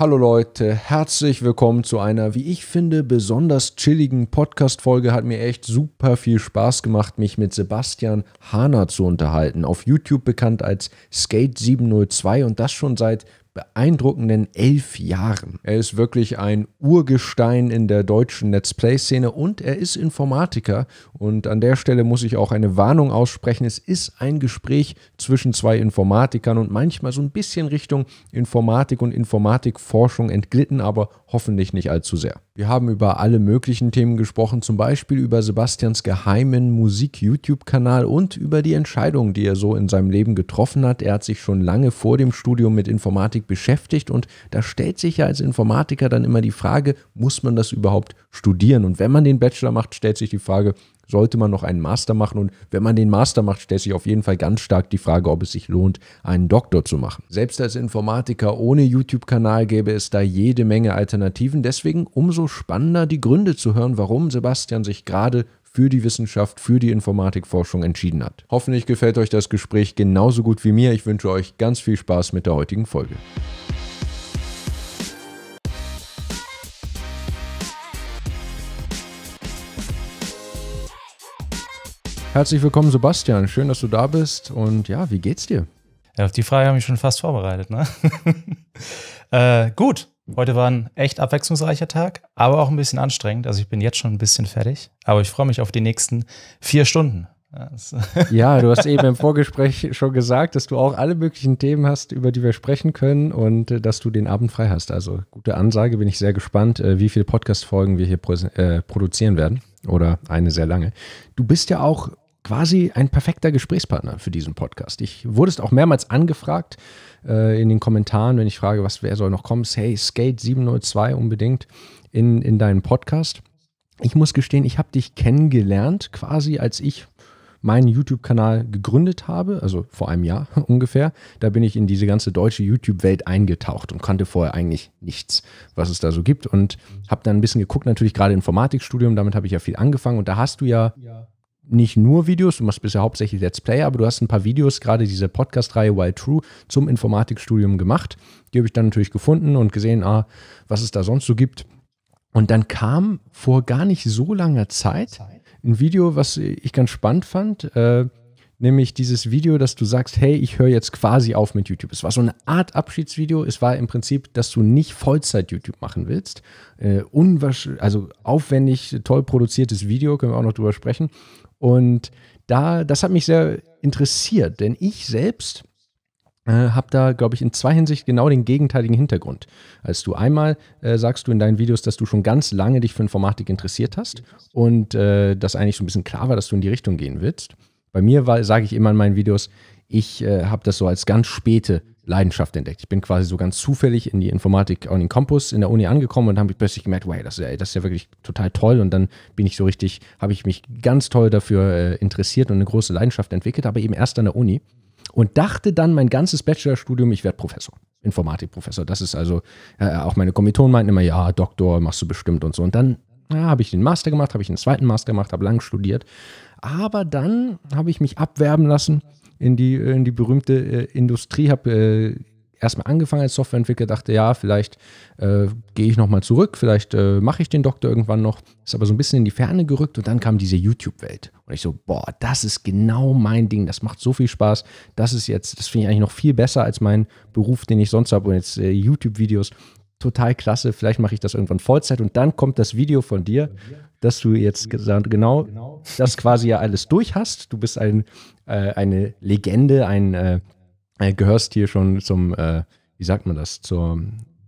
Hallo Leute, herzlich willkommen zu einer, wie ich finde, besonders chilligen Podcast-Folge. Hat mir echt super viel Spaß gemacht, mich mit Sebastian Hahner zu unterhalten. Auf YouTube bekannt als Skate702 und das schon seit beeindruckenden elf Jahren. Er ist wirklich ein Urgestein in der deutschen Let's Play-Szene und er ist Informatiker. Und an der Stelle muss ich auch eine Warnung aussprechen. Es ist ein Gespräch zwischen zwei Informatikern und manchmal so ein bisschen Richtung Informatik und Informatikforschung entglitten, aber hoffentlich nicht allzu sehr. Wir haben über alle möglichen Themen gesprochen, zum Beispiel über Sebastians geheimen Musik-YouTube-Kanal und über die Entscheidungen, die er so in seinem Leben getroffen hat. Er hat sich schon lange vor dem Studium mit Informatik beschäftigt und da stellt sich ja als Informatiker dann immer die Frage, muss man das überhaupt studieren? Und wenn man den Bachelor macht, stellt sich die Frage, sollte man noch einen Master machen. Und wenn man den Master macht, stellt sich auf jeden Fall ganz stark die Frage, ob es sich lohnt, einen Doktor zu machen. Selbst als Informatiker ohne YouTube-Kanal gäbe es da jede Menge Alternativen. Deswegen umso spannender die Gründe zu hören, warum Sebastian sich gerade für die Wissenschaft, für die Informatikforschung entschieden hat. Hoffentlich gefällt euch das Gespräch genauso gut wie mir. Ich wünsche euch ganz viel Spaß mit der heutigen Folge. Herzlich willkommen, Sebastian. Schön, dass du da bist. Und ja, wie geht's dir? Ja, auf die Frage habe ich schon fast vorbereitet. Ne? äh, gut, heute war ein echt abwechslungsreicher Tag, aber auch ein bisschen anstrengend. Also ich bin jetzt schon ein bisschen fertig, aber ich freue mich auf die nächsten vier Stunden. ja, du hast eben im Vorgespräch schon gesagt, dass du auch alle möglichen Themen hast, über die wir sprechen können und äh, dass du den Abend frei hast. Also gute Ansage, bin ich sehr gespannt, äh, wie viele Podcast-Folgen wir hier äh, produzieren werden oder eine sehr lange. Du bist ja auch quasi ein perfekter Gesprächspartner für diesen Podcast. Ich wurdest auch mehrmals angefragt äh, in den Kommentaren, wenn ich frage, was wer soll noch kommen, hey, Skate 702 unbedingt in, in deinen Podcast. Ich muss gestehen, ich habe dich kennengelernt, quasi als ich meinen YouTube-Kanal gegründet habe, also vor einem Jahr ungefähr, da bin ich in diese ganze deutsche YouTube-Welt eingetaucht und kannte vorher eigentlich nichts, was es da so gibt und habe dann ein bisschen geguckt, natürlich gerade Informatikstudium, damit habe ich ja viel angefangen und da hast du ja, ja nicht nur Videos, du machst bisher hauptsächlich Let's Play, aber du hast ein paar Videos, gerade diese Podcast-Reihe Wild True zum Informatikstudium gemacht. Die habe ich dann natürlich gefunden und gesehen, ah, was es da sonst so gibt. Und dann kam vor gar nicht so langer Zeit ein Video, was ich ganz spannend fand, äh, nämlich dieses Video, dass du sagst, hey, ich höre jetzt quasi auf mit YouTube. Es war so eine Art Abschiedsvideo. Es war im Prinzip, dass du nicht Vollzeit YouTube machen willst. Äh, also aufwendig, toll produziertes Video, können wir auch noch drüber sprechen. Und da, das hat mich sehr interessiert, denn ich selbst äh, habe da, glaube ich, in zwei Hinsicht genau den gegenteiligen Hintergrund. Als du einmal äh, sagst du in deinen Videos, dass du schon ganz lange dich für Informatik interessiert hast und äh, das eigentlich so ein bisschen klar war, dass du in die Richtung gehen willst. Bei mir sage ich immer in meinen Videos, ich äh, habe das so als ganz späte Leidenschaft entdeckt. Ich bin quasi so ganz zufällig in die Informatik, an den Campus in der Uni angekommen und habe plötzlich gemerkt, wow, das ist, ja, das ist ja wirklich total toll. Und dann bin ich so richtig, habe ich mich ganz toll dafür äh, interessiert und eine große Leidenschaft entwickelt, aber eben erst an der Uni und dachte dann mein ganzes Bachelorstudium, ich werde Professor, Informatikprofessor. Das ist also, äh, auch meine Kommilitonen meinten immer, ja, Doktor machst du bestimmt und so. Und dann ja, habe ich den Master gemacht, habe ich einen zweiten Master gemacht, habe lang studiert. Aber dann habe ich mich abwerben lassen in die, äh, in die berühmte äh, Industrie, habe äh, erstmal angefangen als Softwareentwickler, dachte, ja, vielleicht äh, gehe ich nochmal zurück, vielleicht äh, mache ich den Doktor irgendwann noch. Ist aber so ein bisschen in die Ferne gerückt und dann kam diese YouTube-Welt. Und ich so, boah, das ist genau mein Ding, das macht so viel Spaß. Das ist jetzt, das finde ich eigentlich noch viel besser als mein Beruf, den ich sonst habe und jetzt äh, YouTube-Videos total klasse, vielleicht mache ich das irgendwann Vollzeit und dann kommt das Video von dir, dass du jetzt genau das quasi ja alles durch hast. Du bist ein, äh, eine Legende, ein, äh, äh gehörst hier schon zum, äh, wie sagt man das, zur,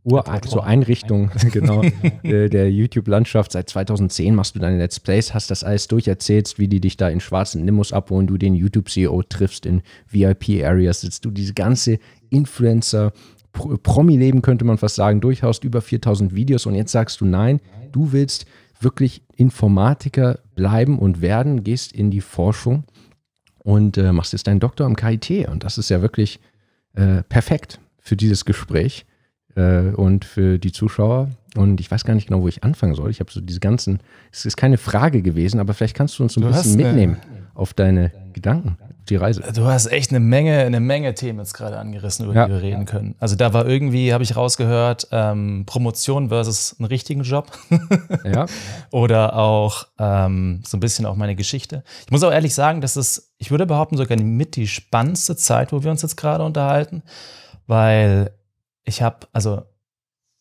Ur zur Einrichtung genau, äh, der YouTube-Landschaft. Seit 2010 machst du deine Let's Plays, hast das alles durch, durcherzählst, wie die dich da in schwarzen Nimbus abholen, du den YouTube-CEO triffst, in VIP-Areas sitzt, du diese ganze Influencer- äh, Promi-Leben könnte man fast sagen, durchaus über 4000 Videos und jetzt sagst du nein, du willst wirklich Informatiker bleiben und werden, gehst in die Forschung und äh, machst jetzt deinen Doktor am KIT und das ist ja wirklich äh, perfekt für dieses Gespräch äh, und für die Zuschauer und ich weiß gar nicht genau, wo ich anfangen soll. Ich habe so diese ganzen, es ist keine Frage gewesen, aber vielleicht kannst du uns ein du bisschen mitnehmen auf deine Gedanken die Reise. Du hast echt eine Menge, eine Menge Themen jetzt gerade angerissen, über ja. die wir reden können. Also da war irgendwie, habe ich rausgehört, ähm, Promotion versus einen richtigen Job. ja. Oder auch ähm, so ein bisschen auch meine Geschichte. Ich muss auch ehrlich sagen, dass es, ich würde behaupten, sogar mit die spannendste Zeit, wo wir uns jetzt gerade unterhalten, weil ich habe, also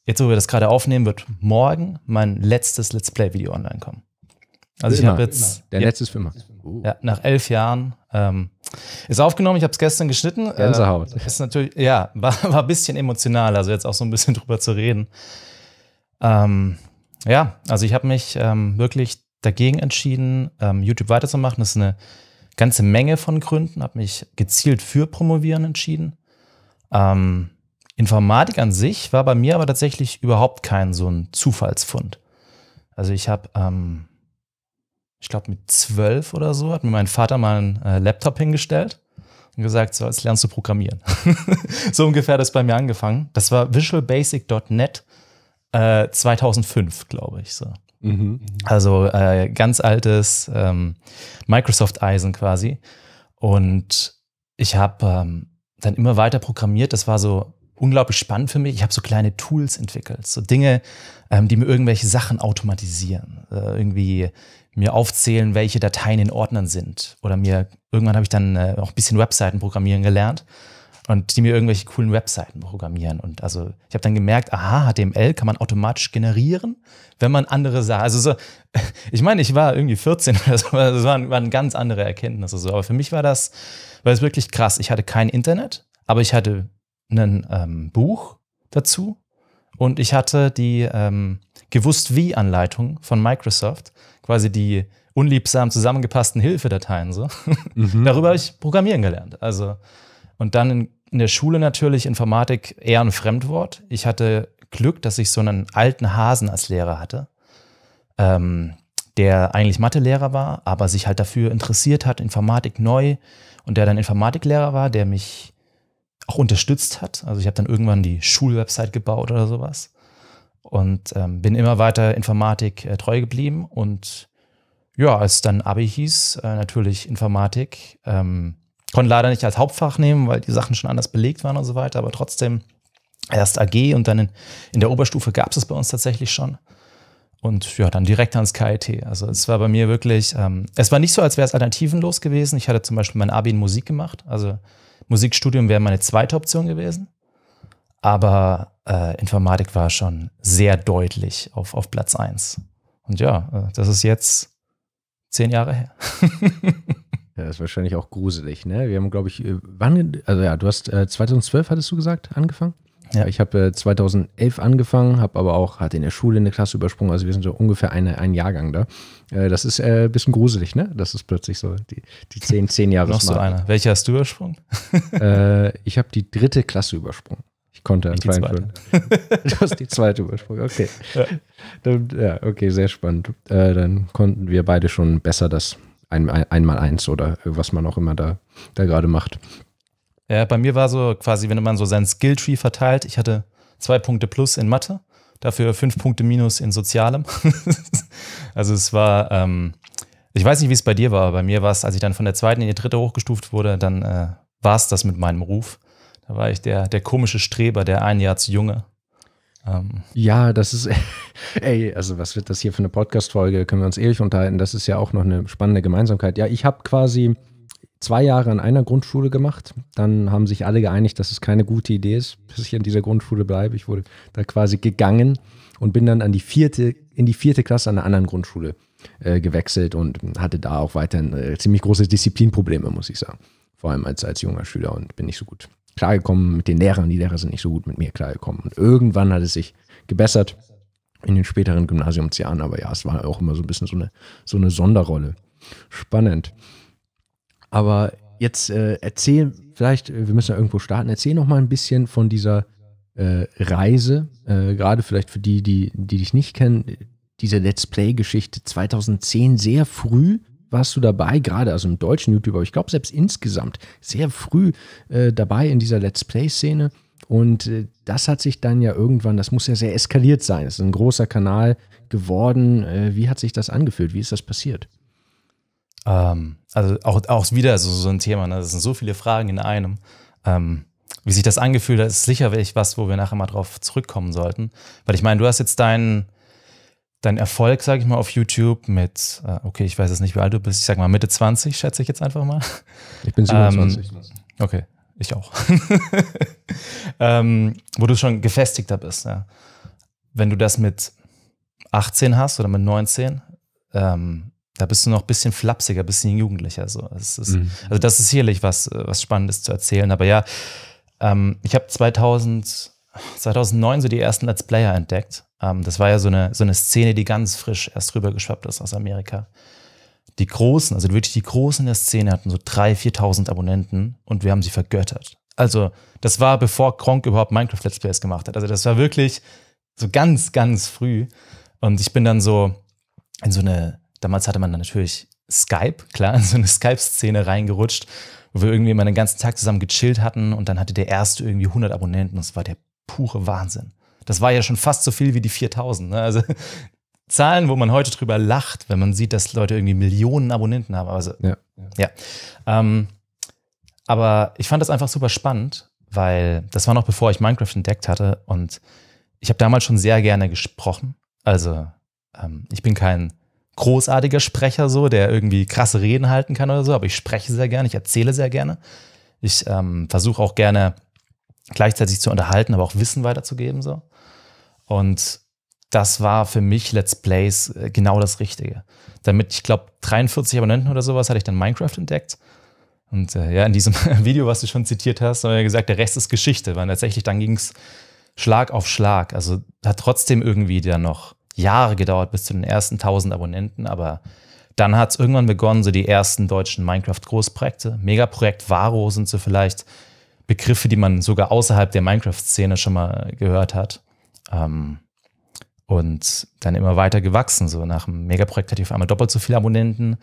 jetzt, wo wir das gerade aufnehmen, wird morgen mein letztes Let's Play-Video online kommen. Also ich habe jetzt der Netz ist für immer. Uh. Ja, nach elf Jahren ähm, ist aufgenommen. Ich habe es gestern geschnitten. Äh, Gänsehaut. Äh, ist natürlich ja war, war ein bisschen emotional, also jetzt auch so ein bisschen drüber zu reden. Ähm, ja, also ich habe mich ähm, wirklich dagegen entschieden, ähm, YouTube weiterzumachen. Das ist eine ganze Menge von Gründen. Habe mich gezielt für Promovieren entschieden. Ähm, Informatik an sich war bei mir aber tatsächlich überhaupt kein so ein Zufallsfund. Also ich habe ähm, ich glaube mit zwölf oder so, hat mir mein Vater mal einen äh, Laptop hingestellt und gesagt, so, jetzt lernst du programmieren. so ungefähr hat das bei mir angefangen. Das war visualbasic.net äh, 2005, glaube ich. So. Mhm. Also äh, ganz altes ähm, Microsoft Eisen quasi. Und ich habe ähm, dann immer weiter programmiert. Das war so unglaublich spannend für mich. Ich habe so kleine Tools entwickelt, so Dinge, ähm, die mir irgendwelche Sachen automatisieren. Äh, irgendwie mir aufzählen, welche Dateien in Ordnern sind. Oder mir, irgendwann habe ich dann äh, auch ein bisschen Webseiten programmieren gelernt und die mir irgendwelche coolen Webseiten programmieren. Und also ich habe dann gemerkt, aha, HTML kann man automatisch generieren, wenn man andere sah. Also so, ich meine, ich war irgendwie 14 oder so, das waren, waren ganz andere Erkenntnisse. So. Aber für mich war das, war das wirklich krass. Ich hatte kein Internet, aber ich hatte ein ähm, Buch dazu und ich hatte die ähm, Gewusst-Wie-Anleitung von Microsoft quasi die unliebsam zusammengepassten Hilfedateien so. Mhm. Darüber habe ich programmieren gelernt. Also und dann in, in der Schule natürlich Informatik eher ein Fremdwort. Ich hatte Glück, dass ich so einen alten Hasen als Lehrer hatte, ähm, der eigentlich Mathelehrer war, aber sich halt dafür interessiert hat, Informatik neu und der dann Informatiklehrer war, der mich auch unterstützt hat. Also ich habe dann irgendwann die Schulwebsite gebaut oder sowas. Und ähm, bin immer weiter Informatik äh, treu geblieben. Und ja, als dann Abi hieß, äh, natürlich Informatik. Ähm, konnte leider nicht als Hauptfach nehmen, weil die Sachen schon anders belegt waren und so weiter, aber trotzdem erst AG und dann in, in der Oberstufe gab es es bei uns tatsächlich schon. Und ja, dann direkt ans KIT. Also es war bei mir wirklich, ähm, es war nicht so, als wäre es alternativenlos gewesen. Ich hatte zum Beispiel mein Abi in Musik gemacht. Also Musikstudium wäre meine zweite Option gewesen aber äh, Informatik war schon sehr deutlich auf, auf Platz 1. Und ja, äh, das ist jetzt zehn Jahre her. ja, das ist wahrscheinlich auch gruselig, ne? Wir haben, glaube ich, äh, wann, also ja, du hast äh, 2012, hattest du gesagt, angefangen? Ja. Ich habe äh, 2011 angefangen, habe aber auch hatte in der Schule eine Klasse übersprungen, also wir sind so ungefähr eine, ein Jahrgang da. das ist ein bisschen gruselig, ne? Das ist plötzlich so die, die zehn, zehn Jahre. Noch so eine. Welche hast du übersprungen? ich habe die dritte Klasse übersprungen. Ich konnte an Frankfurt. du hast die zweite übersprungen, okay. Ja. Dann, ja, okay, sehr spannend. Äh, dann konnten wir beide schon besser das ein, ein, einmal eins oder was man auch immer da, da gerade macht. Ja, bei mir war so quasi, wenn man so seinen Skilltree verteilt, ich hatte zwei Punkte plus in Mathe, dafür fünf Punkte minus in Sozialem. also es war, ähm, ich weiß nicht, wie es bei dir war, aber bei mir war es, als ich dann von der zweiten in die dritte hochgestuft wurde, dann äh, war es das mit meinem Ruf. Da war ich der, der komische Streber, der ein Jahr zu junge. Ähm. Ja, das ist, ey, also was wird das hier für eine Podcast-Folge? Können wir uns ehrlich unterhalten? Das ist ja auch noch eine spannende Gemeinsamkeit. Ja, ich habe quasi zwei Jahre an einer Grundschule gemacht. Dann haben sich alle geeinigt, dass es keine gute Idee ist, dass ich an dieser Grundschule bleibe. Ich wurde da quasi gegangen und bin dann an die vierte, in die vierte Klasse an einer anderen Grundschule äh, gewechselt und hatte da auch weiterhin äh, ziemlich große Disziplinprobleme, muss ich sagen. Vor allem als, als junger Schüler und bin nicht so gut klargekommen mit den Lehrern. Die Lehrer sind nicht so gut mit mir klargekommen. Und irgendwann hat es sich gebessert in den späteren Gymnasiumsjahren. Aber ja, es war auch immer so ein bisschen so eine, so eine Sonderrolle. Spannend. Aber jetzt äh, erzähl vielleicht, äh, wir müssen ja irgendwo starten, erzähl noch mal ein bisschen von dieser äh, Reise, äh, gerade vielleicht für die, die, die dich nicht kennen, diese Let's Play-Geschichte 2010 sehr früh warst du dabei, gerade also im deutschen YouTube, aber ich glaube selbst insgesamt sehr früh äh, dabei in dieser Let's Play-Szene. Und äh, das hat sich dann ja irgendwann, das muss ja sehr eskaliert sein. Es ist ein großer Kanal geworden. Äh, wie hat sich das angefühlt? Wie ist das passiert? Ähm, also auch, auch wieder so, so ein Thema. Ne? Das sind so viele Fragen in einem. Ähm, wie sich das angefühlt hat, ist sicherlich was, wo wir nachher mal drauf zurückkommen sollten. Weil ich meine, du hast jetzt deinen dein Erfolg, sage ich mal, auf YouTube mit, äh, okay, ich weiß jetzt nicht, wie alt du bist, ich sag mal Mitte 20, schätze ich jetzt einfach mal. Ich bin 27. Ähm, okay, ich auch. ähm, wo du schon gefestigter bist. Ja. Wenn du das mit 18 hast oder mit 19, ähm, da bist du noch ein bisschen flapsiger, ein bisschen jugendlicher. So. Das ist, mhm. Also das ist sicherlich was, äh, was Spannendes zu erzählen. Aber ja, ähm, ich habe 2000 2009 so die ersten Let's Player entdeckt. Ähm, das war ja so eine, so eine Szene, die ganz frisch erst rübergeschwappt ist aus Amerika. Die Großen, also wirklich die Großen in der Szene hatten so 3.000, 4.000 Abonnenten und wir haben sie vergöttert. Also das war, bevor Kronk überhaupt Minecraft Let's Plays gemacht hat. Also das war wirklich so ganz, ganz früh. Und ich bin dann so in so eine, damals hatte man dann natürlich Skype, klar, in so eine Skype-Szene reingerutscht, wo wir irgendwie immer den ganzen Tag zusammen gechillt hatten und dann hatte der erste irgendwie 100 Abonnenten und es war der pure Wahnsinn. Das war ja schon fast so viel wie die 4000. Ne? Also Zahlen, wo man heute drüber lacht, wenn man sieht, dass Leute irgendwie Millionen Abonnenten haben. Also, ja. ja. Ähm, aber ich fand das einfach super spannend, weil das war noch bevor ich Minecraft entdeckt hatte und ich habe damals schon sehr gerne gesprochen. Also ähm, ich bin kein großartiger Sprecher so, der irgendwie krasse Reden halten kann oder so, aber ich spreche sehr gerne, ich erzähle sehr gerne. Ich ähm, versuche auch gerne gleichzeitig zu unterhalten, aber auch Wissen weiterzugeben. So. Und das war für mich Let's Plays äh, genau das Richtige. Damit, ich glaube, 43 Abonnenten oder sowas hatte ich dann Minecraft entdeckt. Und äh, ja, in diesem Video, was du schon zitiert hast, haben wir gesagt, der Rest ist Geschichte, weil tatsächlich dann ging es Schlag auf Schlag. Also hat trotzdem irgendwie dann noch Jahre gedauert bis zu den ersten 1000 Abonnenten, aber dann hat es irgendwann begonnen, so die ersten deutschen Minecraft-Großprojekte. Megaprojekt Varo sind so vielleicht Begriffe, die man sogar außerhalb der Minecraft-Szene schon mal gehört hat. Ähm, und dann immer weiter gewachsen. So nach einem Megaprojekt hatte ich auf einmal doppelt so viele Abonnenten.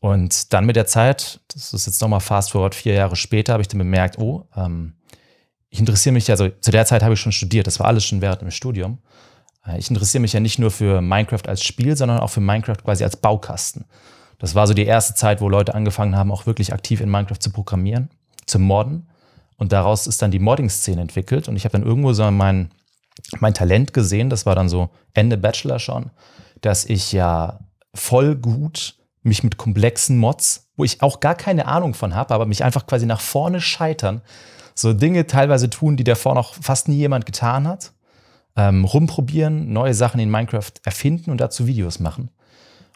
Und dann mit der Zeit, das ist jetzt nochmal fast forward, vier Jahre später, habe ich dann bemerkt, oh, ähm, ich interessiere mich, ja, also zu der Zeit habe ich schon studiert, das war alles schon während dem Studium. Äh, ich interessiere mich ja nicht nur für Minecraft als Spiel, sondern auch für Minecraft quasi als Baukasten. Das war so die erste Zeit, wo Leute angefangen haben, auch wirklich aktiv in Minecraft zu programmieren, zu modden. Und daraus ist dann die Modding-Szene entwickelt. Und ich habe dann irgendwo so mein, mein Talent gesehen, das war dann so Ende Bachelor schon, dass ich ja voll gut mich mit komplexen Mods, wo ich auch gar keine Ahnung von habe, aber mich einfach quasi nach vorne scheitern, so Dinge teilweise tun, die davor noch fast nie jemand getan hat. Ähm, rumprobieren, neue Sachen in Minecraft erfinden und dazu Videos machen.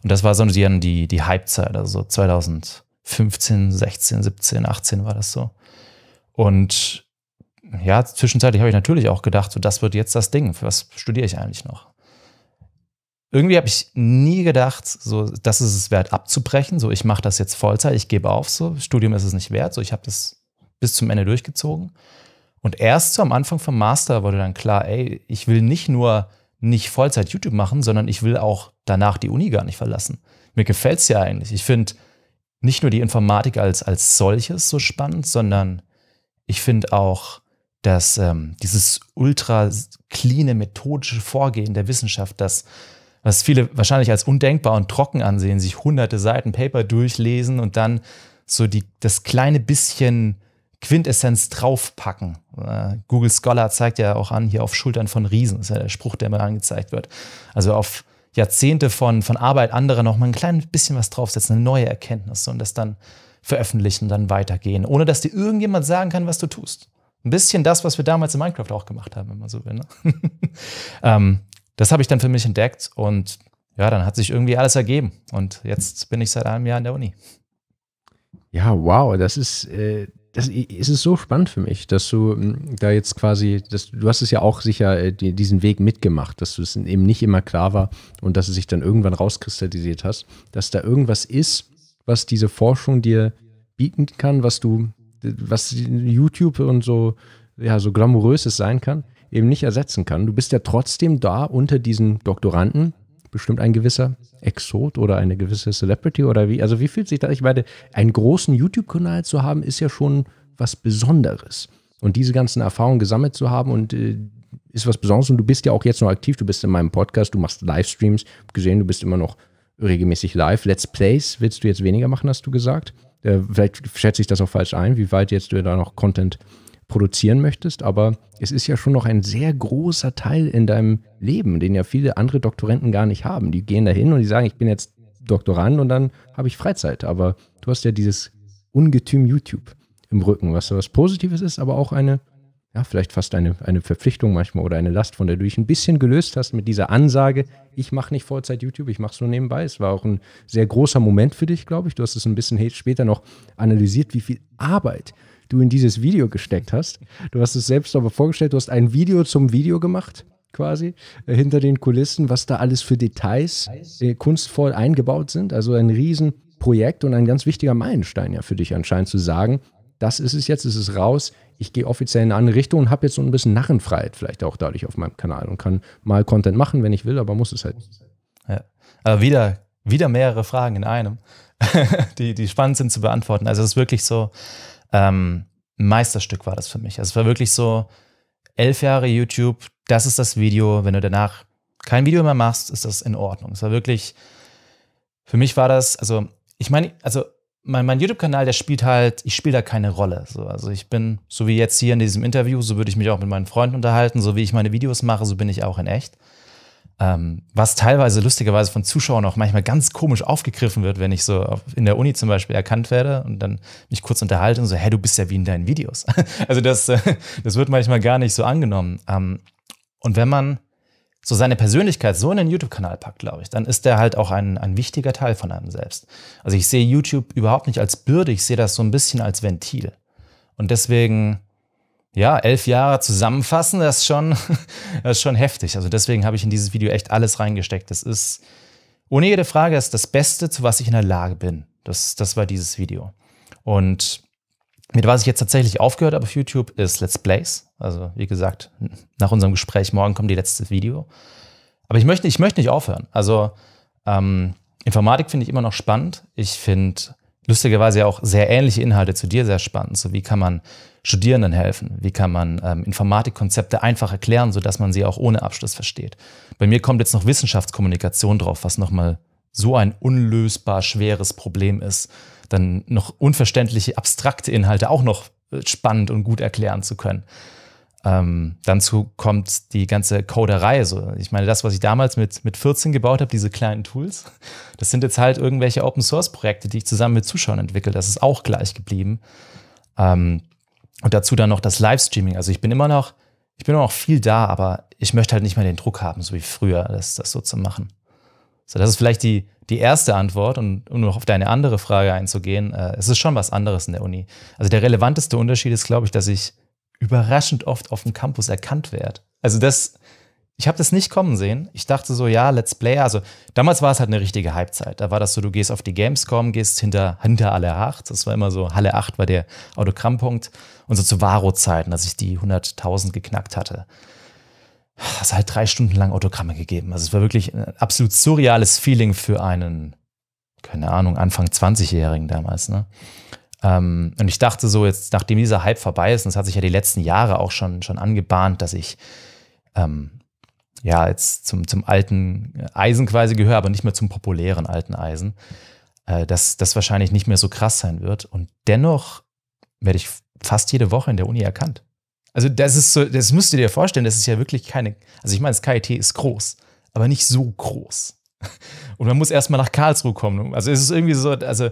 Und das war so die, die, die Hypezeit, also so 2015, 16, 17, 18 war das so. Und ja, zwischenzeitlich habe ich natürlich auch gedacht, so das wird jetzt das Ding. Für was studiere ich eigentlich noch? Irgendwie habe ich nie gedacht, so das ist es wert abzubrechen. So ich mache das jetzt Vollzeit, ich gebe auf. So Studium ist es nicht wert. So ich habe das bis zum Ende durchgezogen. Und erst so am Anfang vom Master wurde dann klar, ey, ich will nicht nur nicht Vollzeit YouTube machen, sondern ich will auch danach die Uni gar nicht verlassen. Mir gefällt es ja eigentlich. Ich finde nicht nur die Informatik als, als solches so spannend, sondern ich finde auch, dass ähm, dieses ultra cleane methodische Vorgehen der Wissenschaft, das was viele wahrscheinlich als undenkbar und trocken ansehen, sich hunderte Seiten Paper durchlesen und dann so die, das kleine bisschen Quintessenz draufpacken. Äh, Google Scholar zeigt ja auch an, hier auf Schultern von Riesen, das ist ja der Spruch, der immer angezeigt wird. Also auf Jahrzehnte von, von Arbeit anderer noch mal ein kleines bisschen was draufsetzen, eine neue Erkenntnis und das dann veröffentlichen und dann weitergehen, ohne dass dir irgendjemand sagen kann, was du tust. Ein bisschen das, was wir damals in Minecraft auch gemacht haben, wenn man so will. Ne? ähm, das habe ich dann für mich entdeckt und ja, dann hat sich irgendwie alles ergeben. Und jetzt bin ich seit einem Jahr in der Uni. Ja, wow, das ist, äh, das ist, so spannend für mich, dass du hm, da jetzt quasi, dass, du hast es ja auch sicher äh, diesen Weg mitgemacht, dass du es eben nicht immer klar war und dass es sich dann irgendwann rauskristallisiert hast, dass da irgendwas ist, was diese Forschung dir bieten kann, was du, was YouTube und so, ja, so glamouröses sein kann, eben nicht ersetzen kann. Du bist ja trotzdem da unter diesen Doktoranden, bestimmt ein gewisser Exot oder eine gewisse Celebrity oder wie, also wie fühlt sich das? Ich meine, einen großen YouTube-Kanal zu haben, ist ja schon was Besonderes. Und diese ganzen Erfahrungen gesammelt zu haben und äh, ist was Besonderes. Und du bist ja auch jetzt noch aktiv, du bist in meinem Podcast, du machst Livestreams, gesehen, du bist immer noch regelmäßig live. Let's Plays willst du jetzt weniger machen, hast du gesagt. Äh, vielleicht schätze ich das auch falsch ein, wie weit jetzt du da noch Content produzieren möchtest, aber es ist ja schon noch ein sehr großer Teil in deinem Leben, den ja viele andere Doktoranden gar nicht haben. Die gehen dahin und die sagen, ich bin jetzt Doktorand und dann habe ich Freizeit. Aber du hast ja dieses Ungetüm YouTube im Rücken, was so was Positives ist, aber auch eine ja, vielleicht fast eine, eine Verpflichtung manchmal oder eine Last, von der du dich ein bisschen gelöst hast mit dieser Ansage, ich mache nicht Vollzeit YouTube, ich mache es nur nebenbei. Es war auch ein sehr großer Moment für dich, glaube ich. Du hast es ein bisschen später noch analysiert, wie viel Arbeit du in dieses Video gesteckt hast. Du hast es selbst aber vorgestellt, du hast ein Video zum Video gemacht quasi äh, hinter den Kulissen, was da alles für Details äh, kunstvoll eingebaut sind. Also ein Riesenprojekt und ein ganz wichtiger Meilenstein ja für dich anscheinend zu sagen, das ist es jetzt, es ist raus, ich gehe offiziell in eine andere Richtung und habe jetzt so ein bisschen Narrenfreiheit vielleicht auch dadurch auf meinem Kanal und kann mal Content machen, wenn ich will, aber muss es halt. Ja. Aber wieder, wieder mehrere Fragen in einem, die, die spannend sind zu beantworten. Also es ist wirklich so, ähm, ein Meisterstück war das für mich. Also es war wirklich so, elf Jahre YouTube, das ist das Video, wenn du danach kein Video mehr machst, ist das in Ordnung. Es war wirklich, für mich war das, also ich meine, also mein, mein YouTube-Kanal, der spielt halt, ich spiele da keine Rolle. So, also ich bin, so wie jetzt hier in diesem Interview, so würde ich mich auch mit meinen Freunden unterhalten, so wie ich meine Videos mache, so bin ich auch in echt. Ähm, was teilweise lustigerweise von Zuschauern auch manchmal ganz komisch aufgegriffen wird, wenn ich so auf, in der Uni zum Beispiel erkannt werde und dann mich kurz unterhalte und so, hä, du bist ja wie in deinen Videos. also das, äh, das wird manchmal gar nicht so angenommen. Ähm, und wenn man so seine Persönlichkeit so in den YouTube-Kanal packt, glaube ich, dann ist der halt auch ein, ein wichtiger Teil von einem selbst. Also ich sehe YouTube überhaupt nicht als Bürde, ich sehe das so ein bisschen als Ventil. Und deswegen, ja, elf Jahre zusammenfassen, das ist schon, das ist schon heftig. Also deswegen habe ich in dieses Video echt alles reingesteckt. Das ist ohne jede Frage das, ist das Beste, zu was ich in der Lage bin. Das, das war dieses Video. Und mit was ich jetzt tatsächlich aufgehört habe auf YouTube ist Let's Plays. Also wie gesagt, nach unserem Gespräch morgen kommt die letzte Video. Aber ich möchte, ich möchte nicht aufhören. Also ähm, Informatik finde ich immer noch spannend. Ich finde lustigerweise auch sehr ähnliche Inhalte zu dir sehr spannend. So wie kann man Studierenden helfen? Wie kann man ähm, Informatikkonzepte einfach erklären, sodass man sie auch ohne Abschluss versteht? Bei mir kommt jetzt noch Wissenschaftskommunikation drauf, was nochmal so ein unlösbar schweres Problem ist dann noch unverständliche, abstrakte Inhalte auch noch äh, spannend und gut erklären zu können. Ähm, dazu kommt die ganze Coderei. So. Ich meine, das, was ich damals mit, mit 14 gebaut habe, diese kleinen Tools, das sind jetzt halt irgendwelche Open-Source-Projekte, die ich zusammen mit Zuschauern entwickle. Das ist auch gleich geblieben. Ähm, und dazu dann noch das Livestreaming. Also ich bin immer noch, ich bin immer noch viel da, aber ich möchte halt nicht mehr den Druck haben, so wie früher, das, das so zu machen. So, das ist vielleicht die, die erste Antwort, und um noch auf deine andere Frage einzugehen, äh, es ist schon was anderes in der Uni. Also der relevanteste Unterschied ist, glaube ich, dass ich überraschend oft auf dem Campus erkannt werde. Also das, ich habe das nicht kommen sehen. Ich dachte so, ja, Let's Play. Also damals war es halt eine richtige Halbzeit. Da war das so, du gehst auf die Gamescom, gehst hinter, hinter Halle 8. Das war immer so, Halle 8 war der Autogrammpunkt. Und so zu Varo-Zeiten, dass ich die 100.000 geknackt hatte hast du halt drei Stunden lang Autogramme gegeben. Also es war wirklich ein absolut surreales Feeling für einen, keine Ahnung, Anfang 20-Jährigen damals. Ne? Ähm, und ich dachte so, jetzt nachdem dieser Hype vorbei ist, und es hat sich ja die letzten Jahre auch schon, schon angebahnt, dass ich ähm, ja jetzt zum, zum alten Eisen quasi gehöre, aber nicht mehr zum populären alten Eisen, äh, dass das wahrscheinlich nicht mehr so krass sein wird. Und dennoch werde ich fast jede Woche in der Uni erkannt. Also das ist so, das müsst ihr dir vorstellen, das ist ja wirklich keine, also ich meine, das KIT ist groß, aber nicht so groß. Und man muss erstmal nach Karlsruhe kommen. Also es ist irgendwie so, also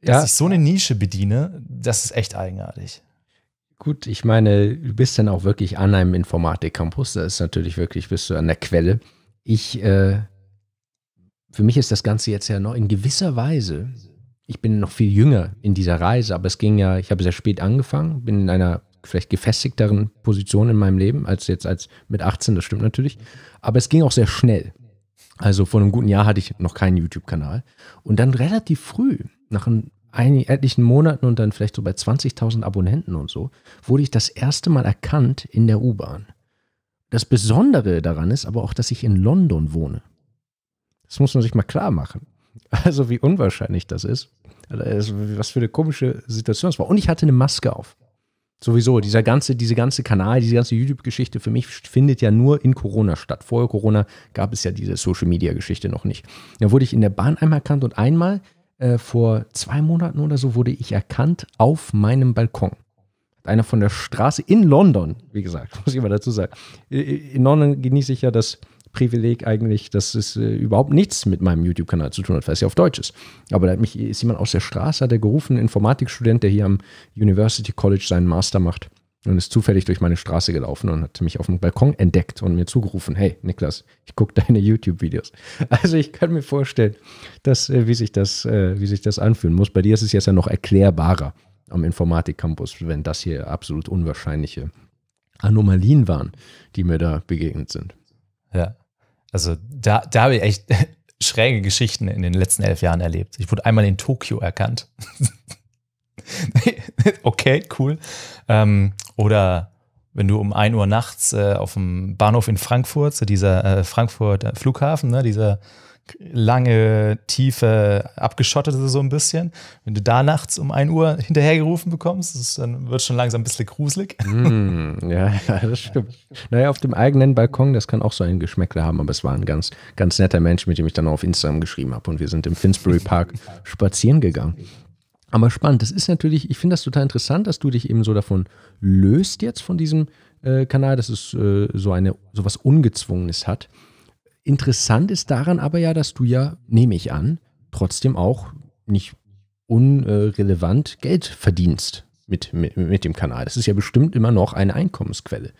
dass ja. ich so eine Nische bediene, das ist echt eigenartig. Gut, ich meine, du bist dann auch wirklich an einem Informatik-Campus, da ist natürlich wirklich, bist du an der Quelle. Ich, äh, für mich ist das Ganze jetzt ja noch in gewisser Weise, ich bin noch viel jünger in dieser Reise, aber es ging ja, ich habe sehr spät angefangen, bin in einer vielleicht gefestigteren Position in meinem Leben als jetzt als mit 18, das stimmt natürlich. Aber es ging auch sehr schnell. Also vor einem guten Jahr hatte ich noch keinen YouTube-Kanal. Und dann relativ früh, nach ein, einigen, etlichen Monaten und dann vielleicht so bei 20.000 Abonnenten und so, wurde ich das erste Mal erkannt in der U-Bahn. Das Besondere daran ist aber auch, dass ich in London wohne. Das muss man sich mal klar machen. Also wie unwahrscheinlich das ist. Äh, was für eine komische Situation es war. Und ich hatte eine Maske auf. Sowieso, dieser ganze, diese ganze Kanal, diese ganze YouTube-Geschichte für mich findet ja nur in Corona statt. Vor Corona gab es ja diese Social-Media-Geschichte noch nicht. Da wurde ich in der Bahn einmal erkannt und einmal äh, vor zwei Monaten oder so wurde ich erkannt auf meinem Balkon. Einer von der Straße in London, wie gesagt, muss ich mal dazu sagen. Äh, äh, in London genieße ich ja das Privileg eigentlich, dass es äh, überhaupt nichts mit meinem YouTube-Kanal zu tun hat, weil es ja auf Deutsch ist. Aber da hat mich ist jemand aus der Straße, hat er gerufen, ein Informatikstudent, der hier am University College seinen Master macht und ist zufällig durch meine Straße gelaufen und hat mich auf dem Balkon entdeckt und mir zugerufen, hey Niklas, ich gucke deine YouTube-Videos. Also ich kann mir vorstellen, dass, äh, wie, sich das, äh, wie sich das anfühlen muss. Bei dir ist es jetzt ja noch erklärbarer am Informatik-Campus, wenn das hier absolut unwahrscheinliche Anomalien waren, die mir da begegnet sind. Ja. Also da, da habe ich echt schräge Geschichten in den letzten elf Jahren erlebt. Ich wurde einmal in Tokio erkannt. okay, cool. Ähm, oder wenn du um 1 Uhr nachts äh, auf dem Bahnhof in Frankfurt, zu dieser äh, Frankfurt äh, Flughafen, ne, dieser lange, tiefe, abgeschottete so ein bisschen. Wenn du da nachts um 1 Uhr hinterhergerufen bekommst, ist, dann wird schon langsam ein bisschen gruselig. Mm, ja, ja, das stimmt. Naja, auf dem eigenen Balkon, das kann auch so einen Geschmäckler haben, aber es war ein ganz, ganz netter Mensch, mit dem ich dann auf Instagram geschrieben habe. Und wir sind im Finsbury Park spazieren gegangen. Aber spannend, das ist natürlich, ich finde das total interessant, dass du dich eben so davon löst jetzt von diesem äh, Kanal, dass es äh, so eine, so was Ungezwungenes hat. Interessant ist daran aber ja, dass du ja, nehme ich an, trotzdem auch nicht unrelevant Geld verdienst mit, mit, mit dem Kanal. Das ist ja bestimmt immer noch eine Einkommensquelle.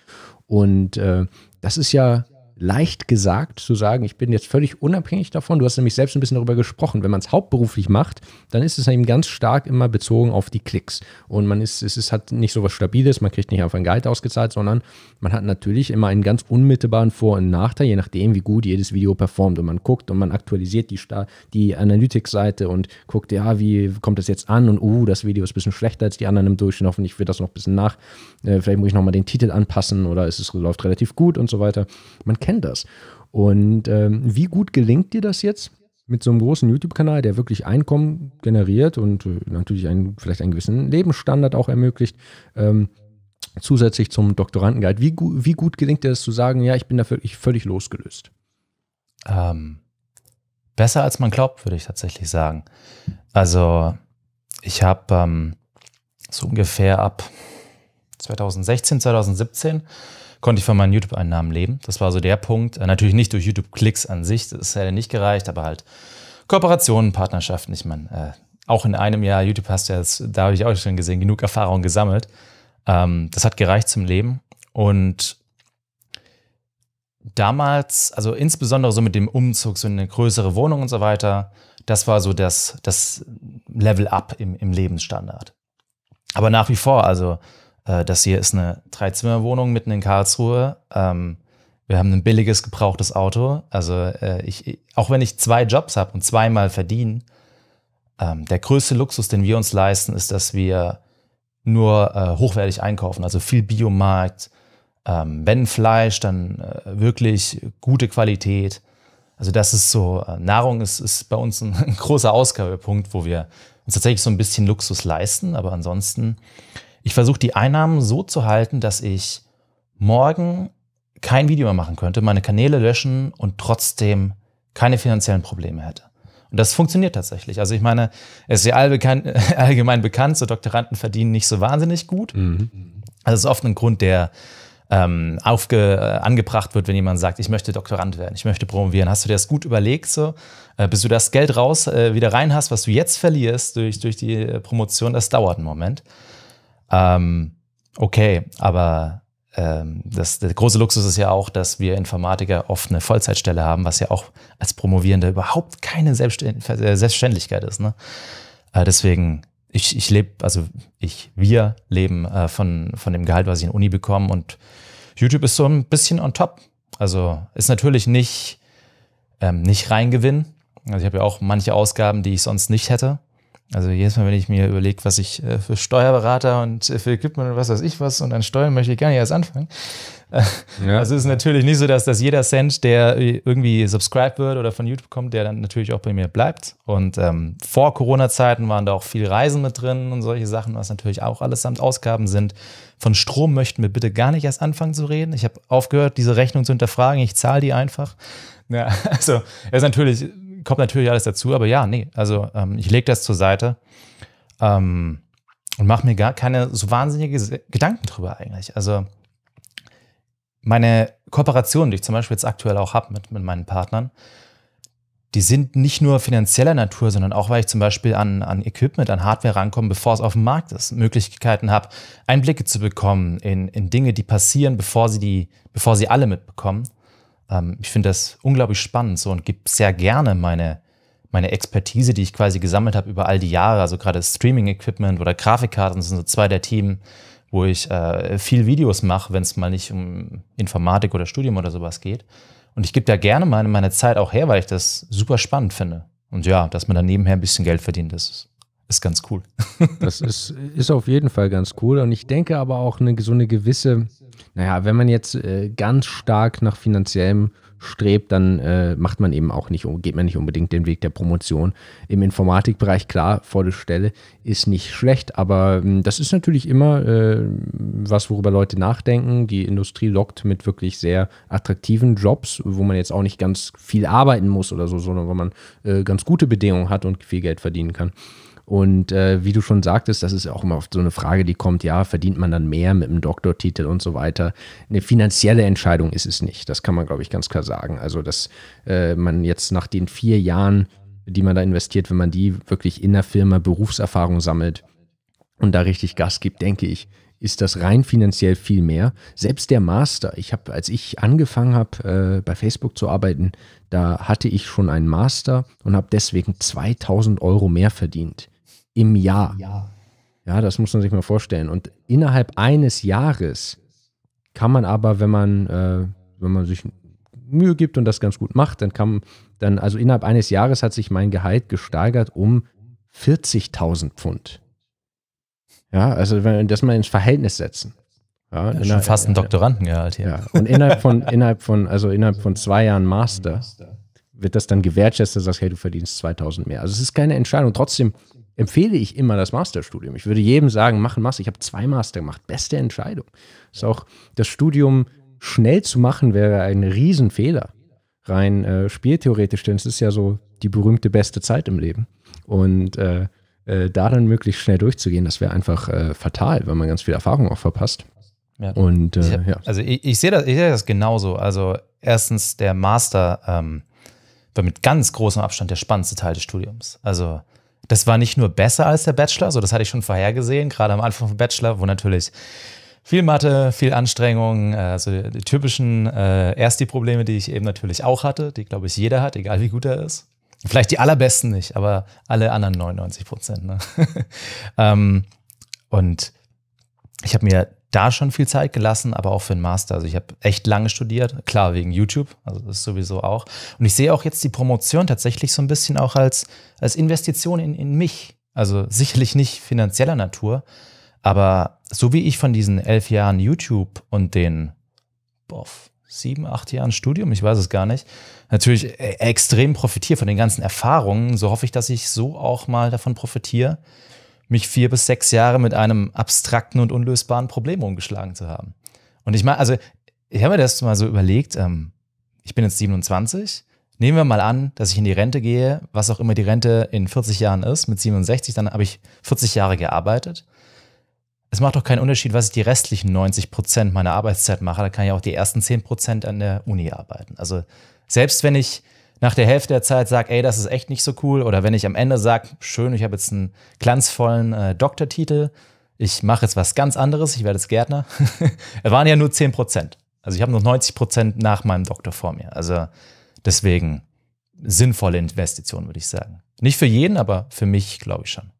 Und äh, das ist ja leicht gesagt zu sagen, ich bin jetzt völlig unabhängig davon. Du hast nämlich selbst ein bisschen darüber gesprochen. Wenn man es hauptberuflich macht, dann ist es eben ganz stark immer bezogen auf die Klicks. Und man ist, es ist halt nicht so was Stabiles, man kriegt nicht auf ein Guide ausgezahlt, sondern man hat natürlich immer einen ganz unmittelbaren Vor- und Nachteil, je nachdem, wie gut jedes Video performt. Und man guckt und man aktualisiert die, die Analytics-Seite und guckt, ja, wie kommt das jetzt an? Und, uh, das Video ist ein bisschen schlechter als die anderen im Durchschnitt. Hoffentlich wird das noch ein bisschen nach. Äh, vielleicht muss ich nochmal den Titel anpassen oder es läuft relativ gut und so weiter. Man kennt kennt das. Und ähm, wie gut gelingt dir das jetzt? mit so einem großen YouTube-Kanal, der wirklich Einkommen generiert und äh, natürlich einen, vielleicht einen gewissen Lebensstandard auch ermöglicht, ähm, zusätzlich zum Doktorandenguide. Wie, wie gut gelingt dir das zu sagen, ja, ich bin da wirklich völlig losgelöst? Ähm, besser als man glaubt, würde ich tatsächlich sagen. Also ich habe ähm, so ungefähr ab 2016, 2017 konnte ich von meinen YouTube-Einnahmen leben. Das war so der Punkt. Äh, natürlich nicht durch YouTube-Klicks an sich, das hätte nicht gereicht, aber halt Kooperationen, Partnerschaften. Ich meine, äh, auch in einem Jahr YouTube hast du ja, da habe ich auch schon gesehen, genug Erfahrung gesammelt. Ähm, das hat gereicht zum Leben. Und damals, also insbesondere so mit dem Umzug, so in eine größere Wohnung und so weiter, das war so das, das Level-up im, im Lebensstandard. Aber nach wie vor, also äh, das hier ist eine Dreizimmerwohnung mitten in Karlsruhe. Ähm, wir haben ein billiges gebrauchtes Auto. Also äh, ich, auch wenn ich zwei Jobs habe und zweimal verdiene, ähm, der größte Luxus, den wir uns leisten, ist, dass wir nur äh, hochwertig einkaufen, also viel Biomarkt. Ähm, wenn Fleisch, dann äh, wirklich gute Qualität. Also das ist so, äh, Nahrung ist, ist bei uns ein, ein großer Ausgabepunkt, wo wir uns tatsächlich so ein bisschen Luxus leisten, aber ansonsten ich versuche die Einnahmen so zu halten, dass ich morgen kein Video mehr machen könnte, meine Kanäle löschen und trotzdem keine finanziellen Probleme hätte. Und das funktioniert tatsächlich. Also ich meine, es ist ja allgemein bekannt, so Doktoranden verdienen nicht so wahnsinnig gut. Mhm. Also es ist oft ein Grund, der ähm, aufge, äh, angebracht wird, wenn jemand sagt, ich möchte Doktorand werden, ich möchte promovieren. Hast du dir das gut überlegt, so, äh, bis du das Geld raus äh, wieder rein hast, was du jetzt verlierst durch, durch die äh, Promotion, das dauert einen Moment. Ähm, okay, aber ähm, das, der große Luxus ist ja auch, dass wir Informatiker oft eine Vollzeitstelle haben, was ja auch als Promovierende überhaupt keine äh, Selbstständigkeit ist. Ne? Äh, deswegen, ich, ich lebe, also ich, wir leben äh, von, von dem Gehalt, was ich in Uni bekomme und YouTube ist so ein bisschen on top. Also ist natürlich nicht, ähm, nicht Reingewinn. Also ich habe ja auch manche Ausgaben, die ich sonst nicht hätte. Also jedes Mal, wenn ich mir überlege, was ich äh, für Steuerberater und äh, für Equipment und was weiß ich was und an Steuern möchte ich gar nicht erst anfangen. Ja. Also ist natürlich nicht so, dass, dass jeder Cent, der äh, irgendwie subscribed wird oder von YouTube kommt, der dann natürlich auch bei mir bleibt. Und ähm, vor Corona-Zeiten waren da auch viel Reisen mit drin und solche Sachen, was natürlich auch allesamt Ausgaben sind. Von Strom möchten wir bitte gar nicht erst anfangen zu reden. Ich habe aufgehört, diese Rechnung zu hinterfragen. Ich zahle die einfach. Ja, also ist natürlich kommt natürlich alles dazu, aber ja, nee, also ähm, ich lege das zur Seite ähm, und mache mir gar keine so wahnsinnigen Gedanken drüber eigentlich. Also meine Kooperationen, die ich zum Beispiel jetzt aktuell auch habe mit, mit meinen Partnern, die sind nicht nur finanzieller Natur, sondern auch, weil ich zum Beispiel an, an Equipment, an Hardware rankomme, bevor es auf dem Markt ist, Möglichkeiten habe, Einblicke zu bekommen in, in Dinge, die passieren, bevor sie die, bevor sie alle mitbekommen. Ähm, ich finde das unglaublich spannend so und gebe sehr gerne meine, meine Expertise, die ich quasi gesammelt habe über all die Jahre, also gerade Streaming-Equipment oder Grafikkarten, das sind so zwei der Themen, wo ich äh, viel Videos mache, wenn es mal nicht um Informatik oder Studium oder sowas geht. Und ich gebe da gerne meine, meine Zeit auch her, weil ich das super spannend finde. Und ja, dass man dann nebenher ein bisschen Geld verdient, das ist ist ganz cool. das ist, ist auf jeden Fall ganz cool. Und ich denke aber auch eine, so eine gewisse, naja, wenn man jetzt äh, ganz stark nach finanziellem strebt, dann äh, macht man eben auch nicht, geht man nicht unbedingt den Weg der Promotion. Im Informatikbereich, klar, volle Stelle ist nicht schlecht, aber mh, ähm, das ist natürlich immer äh, was, worüber Leute nachdenken. Die Industrie lockt mit wirklich sehr attraktiven Jobs, wo man jetzt auch nicht ganz viel arbeiten muss oder so, sondern wo man äh, ganz gute Bedingungen hat und viel Geld verdienen kann. Und äh, wie du schon sagtest, das ist auch immer oft so eine Frage, die kommt, ja, verdient man dann mehr mit einem Doktortitel und so weiter. Eine finanzielle Entscheidung ist es nicht. Das kann man, glaube ich, ganz klar sagen. Also, dass äh, man jetzt nach den vier Jahren, die man da investiert, wenn man die wirklich in der Firma Berufserfahrung sammelt und da richtig Gas gibt, denke ich, ist das rein finanziell viel mehr. Selbst der Master, ich habe, als ich angefangen habe, äh, bei Facebook zu arbeiten, da hatte ich schon einen Master und habe deswegen 2000 Euro mehr verdient im Jahr. Ja. das muss man sich mal vorstellen. Und innerhalb eines Jahres kann man aber, wenn man, äh, wenn man sich Mühe gibt und das ganz gut macht, dann kann dann, also innerhalb eines Jahres hat sich mein Gehalt gesteigert um 40.000 Pfund. Ja, also wenn wir das mal ins Verhältnis setzen. Ja, ist schon fast ein Doktorandengehalt hier. Ja, und innerhalb von, innerhalb von, also innerhalb von zwei Jahren Master wird das dann gewertschätzt, dass du sagst, hey, du verdienst 2000 mehr. Also es ist keine Entscheidung. Trotzdem empfehle ich immer das Masterstudium. Ich würde jedem sagen, mach ein Master. Ich habe zwei Master gemacht. Beste Entscheidung. Ist auch das Studium schnell zu machen, wäre ein Riesenfehler. Rein äh, spieltheoretisch, denn es ist ja so die berühmte beste Zeit im Leben. Und äh, äh, da dann möglichst schnell durchzugehen, das wäre einfach äh, fatal, weil man ganz viel Erfahrung auch verpasst. Ja. Und, äh, hab, ja. Also ich, ich sehe das, seh das genauso. Also erstens der Master ähm, war mit ganz großem Abstand der spannendste Teil des Studiums. Also das war nicht nur besser als der Bachelor, so das hatte ich schon vorhergesehen, gerade am Anfang vom Bachelor, wo natürlich viel Mathe, viel Anstrengung, äh, also die typischen äh, Ersti-Probleme, die ich eben natürlich auch hatte, die glaube ich jeder hat, egal wie gut er ist. Vielleicht die allerbesten nicht, aber alle anderen 99 Prozent. Ne? ähm, und ich habe mir da schon viel Zeit gelassen, aber auch für den Master. Also ich habe echt lange studiert, klar wegen YouTube, also das sowieso auch. Und ich sehe auch jetzt die Promotion tatsächlich so ein bisschen auch als, als Investition in, in mich. Also sicherlich nicht finanzieller Natur, aber so wie ich von diesen elf Jahren YouTube und den boah, sieben, acht Jahren Studium, ich weiß es gar nicht, natürlich e-, extrem profitiere von den ganzen Erfahrungen, so hoffe ich, dass ich so auch mal davon profitiere mich vier bis sechs Jahre mit einem abstrakten und unlösbaren Problem umgeschlagen zu haben. Und ich meine, also ich habe mir das mal so überlegt, ähm, ich bin jetzt 27, nehmen wir mal an, dass ich in die Rente gehe, was auch immer die Rente in 40 Jahren ist, mit 67, dann habe ich 40 Jahre gearbeitet. Es macht doch keinen Unterschied, was ich die restlichen 90 Prozent meiner Arbeitszeit mache. Da kann ich auch die ersten 10 Prozent an der Uni arbeiten. Also selbst wenn ich nach der Hälfte der Zeit sage, ey, das ist echt nicht so cool, oder wenn ich am Ende sage, schön, ich habe jetzt einen glanzvollen äh, Doktortitel, ich mache jetzt was ganz anderes, ich werde jetzt Gärtner. es waren ja nur 10 Prozent. Also ich habe noch 90 Prozent nach meinem Doktor vor mir. Also deswegen sinnvolle Investition, würde ich sagen. Nicht für jeden, aber für mich, glaube ich schon.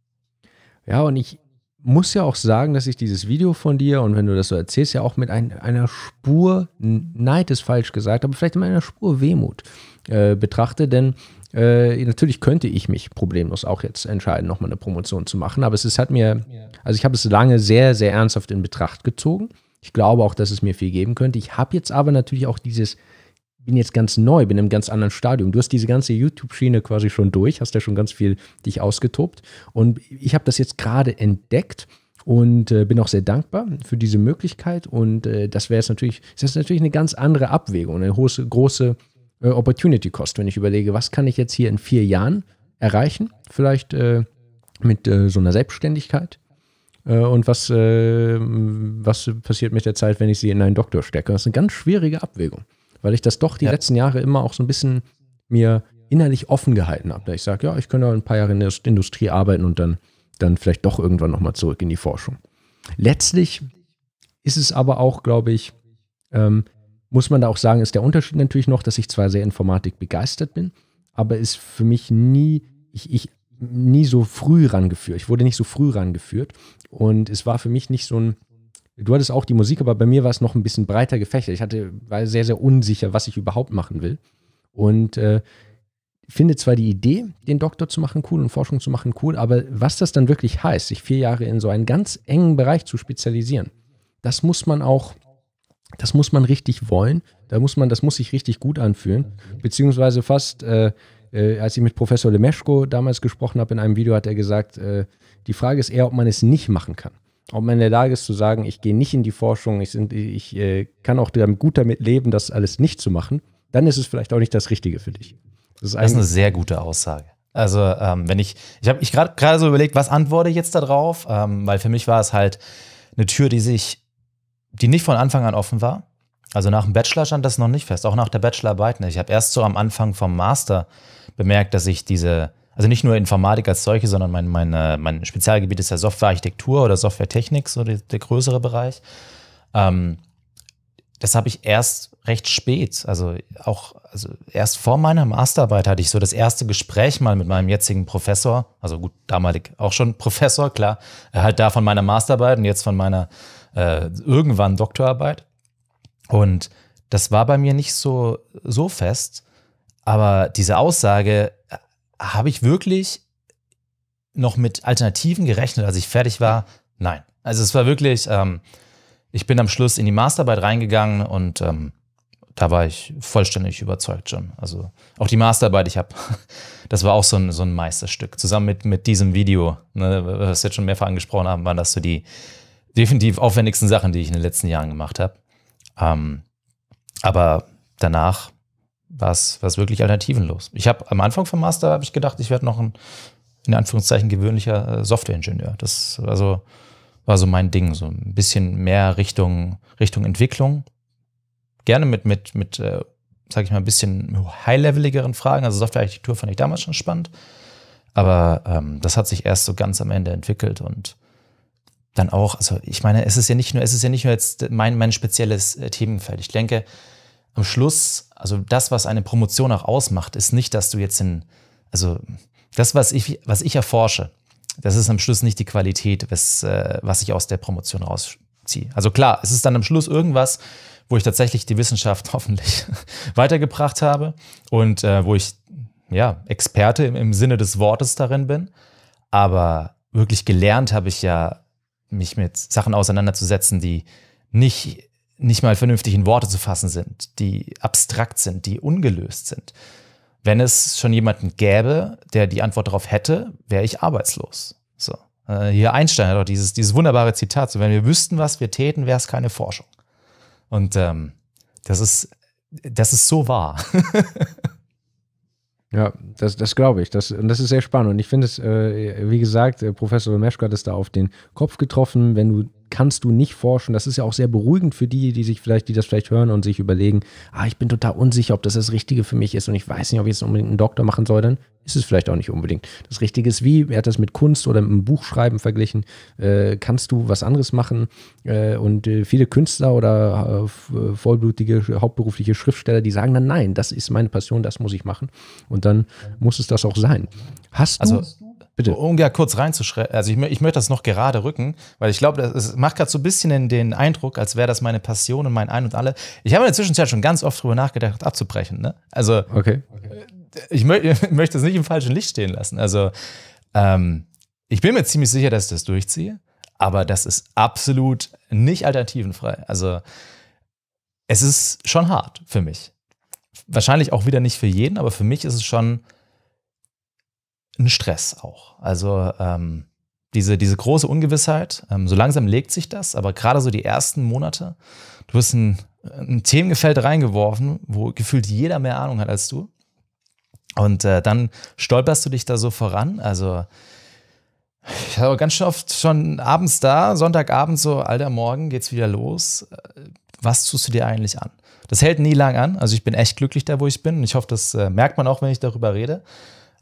Ja, und ich, muss ja auch sagen, dass ich dieses Video von dir und wenn du das so erzählst, ja auch mit ein, einer Spur, Neid ist falsch gesagt, aber vielleicht mit einer Spur Wehmut äh, betrachte, denn äh, natürlich könnte ich mich problemlos auch jetzt entscheiden, nochmal eine Promotion zu machen, aber es ist, hat mir, also ich habe es lange sehr, sehr ernsthaft in Betracht gezogen. Ich glaube auch, dass es mir viel geben könnte. Ich habe jetzt aber natürlich auch dieses bin jetzt ganz neu, bin in einem ganz anderen Stadium. Du hast diese ganze YouTube-Schiene quasi schon durch, hast ja schon ganz viel dich ausgetobt. Und ich habe das jetzt gerade entdeckt und äh, bin auch sehr dankbar für diese Möglichkeit. Und äh, das wäre es natürlich, das ist natürlich eine ganz andere Abwägung, eine große, große äh, Opportunity Cost, wenn ich überlege, was kann ich jetzt hier in vier Jahren erreichen, vielleicht äh, mit äh, so einer Selbstständigkeit. Äh, und was, was passiert mit der Zeit, wenn ich sie in einen Doktor stecke? Das ist eine ganz schwierige Abwägung weil ich das doch die ja. letzten Jahre immer auch so ein bisschen mir innerlich offen gehalten habe. Ich sage, ja, ich könnte ein paar Jahre in der Industrie arbeiten und dann, dann vielleicht doch irgendwann nochmal zurück in die Forschung. Letztlich ist es aber auch, glaube ich, ähm, muss man da auch sagen, ist der Unterschied natürlich noch, dass ich zwar sehr Informatik begeistert bin, aber ist für mich nie, ich, ich nie so früh rangeführt. Ich wurde nicht so früh rangeführt und es war für mich nicht so ein Du hattest auch die Musik, aber bei mir war es noch ein bisschen breiter gefächert. Ich hatte, war sehr, sehr unsicher, was ich überhaupt machen will. Und äh, finde zwar die Idee, den Doktor zu machen, cool und Forschung zu machen, cool, aber was das dann wirklich heißt, sich vier Jahre in so einen ganz engen Bereich zu spezialisieren, das muss man auch, das muss man richtig wollen. Da muss man, das muss sich richtig gut anfühlen. Beziehungsweise fast, äh, äh, als ich mit Professor Lemeschko damals gesprochen habe in einem Video, hat er gesagt, äh, die Frage ist eher, ob man es nicht machen kann ob in der Lage ist zu sagen, ich gehe nicht in die Forschung, ich, sind, ich äh, kann auch gut damit leben, das alles nicht zu machen, dann ist es vielleicht auch nicht das Richtige für dich. Das ist, das ist eine sehr gute Aussage. Also ähm, wenn ich, ich habe ich gerade so überlegt, was antworte ich jetzt darauf, ähm, weil für mich war es halt eine Tür, die sich, die nicht von Anfang an offen war. Also nach dem Bachelor stand das noch nicht fest, auch nach der Bachelorarbeit nicht. Ich habe erst so am Anfang vom Master bemerkt, dass ich diese also nicht nur Informatik als solche, sondern mein, mein, äh, mein Spezialgebiet ist ja Softwarearchitektur oder Softwaretechnik, so der, der größere Bereich. Ähm, das habe ich erst recht spät, also auch also erst vor meiner Masterarbeit hatte ich so das erste Gespräch mal mit meinem jetzigen Professor, also gut, damalig auch schon Professor, klar, äh, halt da von meiner Masterarbeit und jetzt von meiner äh, irgendwann Doktorarbeit. Und das war bei mir nicht so, so fest, aber diese Aussage, habe ich wirklich noch mit Alternativen gerechnet, als ich fertig war? Nein. Also es war wirklich, ähm, ich bin am Schluss in die Masterarbeit reingegangen und ähm, da war ich vollständig überzeugt schon. Also auch die Masterarbeit, ich habe, das war auch so ein, so ein Meisterstück. Zusammen mit, mit diesem Video, ne, was wir jetzt schon mehrfach angesprochen haben, waren das so die definitiv aufwendigsten Sachen, die ich in den letzten Jahren gemacht habe. Ähm, aber danach war es wirklich alternativenlos. Ich habe am Anfang vom Master habe ich gedacht, ich werde noch ein in Anführungszeichen gewöhnlicher äh, Softwareingenieur. Das also war so mein Ding, so ein bisschen mehr Richtung Richtung Entwicklung. Gerne mit mit mit äh, sage ich mal ein bisschen high-leveligeren Fragen. Also Softwarearchitektur fand ich damals schon spannend, aber ähm, das hat sich erst so ganz am Ende entwickelt und dann auch, also ich meine, es ist ja nicht nur, es ist ja nicht nur jetzt mein, mein spezielles äh, Themenfeld. Ich denke, am Schluss also das, was eine Promotion auch ausmacht, ist nicht, dass du jetzt in, also das, was ich, was ich erforsche, das ist am Schluss nicht die Qualität, was, äh, was ich aus der Promotion rausziehe. Also klar, es ist dann am Schluss irgendwas, wo ich tatsächlich die Wissenschaft hoffentlich weitergebracht habe und äh, wo ich ja Experte im, im Sinne des Wortes darin bin. Aber wirklich gelernt habe ich ja, mich mit Sachen auseinanderzusetzen, die nicht nicht mal vernünftig in Worte zu fassen sind, die abstrakt sind, die ungelöst sind. Wenn es schon jemanden gäbe, der die Antwort darauf hätte, wäre ich arbeitslos. So. Äh, hier Einstein hat auch dieses, dieses wunderbare Zitat: so, Wenn wir wüssten, was wir täten, wäre es keine Forschung. Und ähm, das ist, das ist so wahr. Ja, das, das glaube ich. Das, und das ist sehr spannend. Und ich finde es, äh, wie gesagt, äh, Professor Meschka hat es da auf den Kopf getroffen. Wenn du kannst du nicht forschen. Das ist ja auch sehr beruhigend für die, die sich vielleicht, die das vielleicht hören und sich überlegen, ah, ich bin total unsicher, ob das das Richtige für mich ist und ich weiß nicht, ob ich jetzt unbedingt einen Doktor machen soll, dann ist es vielleicht auch nicht unbedingt das Richtige. Ist wie, er hat das mit Kunst oder mit einem Buchschreiben verglichen, äh, kannst du was anderes machen äh, und äh, viele Künstler oder äh, vollblutige, hauptberufliche Schriftsteller, die sagen dann, nein, das ist meine Passion, das muss ich machen und dann muss es das auch sein. Hast du... Also Bitte. Um ja kurz reinzuschreiben, also ich, ich, möchte das noch gerade rücken, weil ich glaube, es macht gerade so ein bisschen den, den Eindruck, als wäre das meine Passion und mein Ein und Alle. Ich habe in der Zwischenzeit schon ganz oft drüber nachgedacht, abzubrechen. Ne? Also okay. Äh, ich, mö ich möchte es nicht im falschen Licht stehen lassen. Also ähm, ich bin mir ziemlich sicher, dass ich das durchziehe, aber das ist absolut nicht alternativenfrei. Also es ist schon hart für mich. Wahrscheinlich auch wieder nicht für jeden, aber für mich ist es schon ein Stress auch. Also ähm, diese, diese große Ungewissheit, ähm, so langsam legt sich das, aber gerade so die ersten Monate, du wirst ein, in Themengefeld reingeworfen, wo gefühlt jeder mehr Ahnung hat als du. Und äh, dann stolperst du dich da so voran. Also ich war ganz oft schon abends da, Sonntagabend so, alter, morgen geht's wieder los. Äh, was tust du dir eigentlich an? Das hält nie lang an. Also ich bin echt glücklich da, wo ich bin. Und ich hoffe, das äh, merkt man auch, wenn ich darüber rede.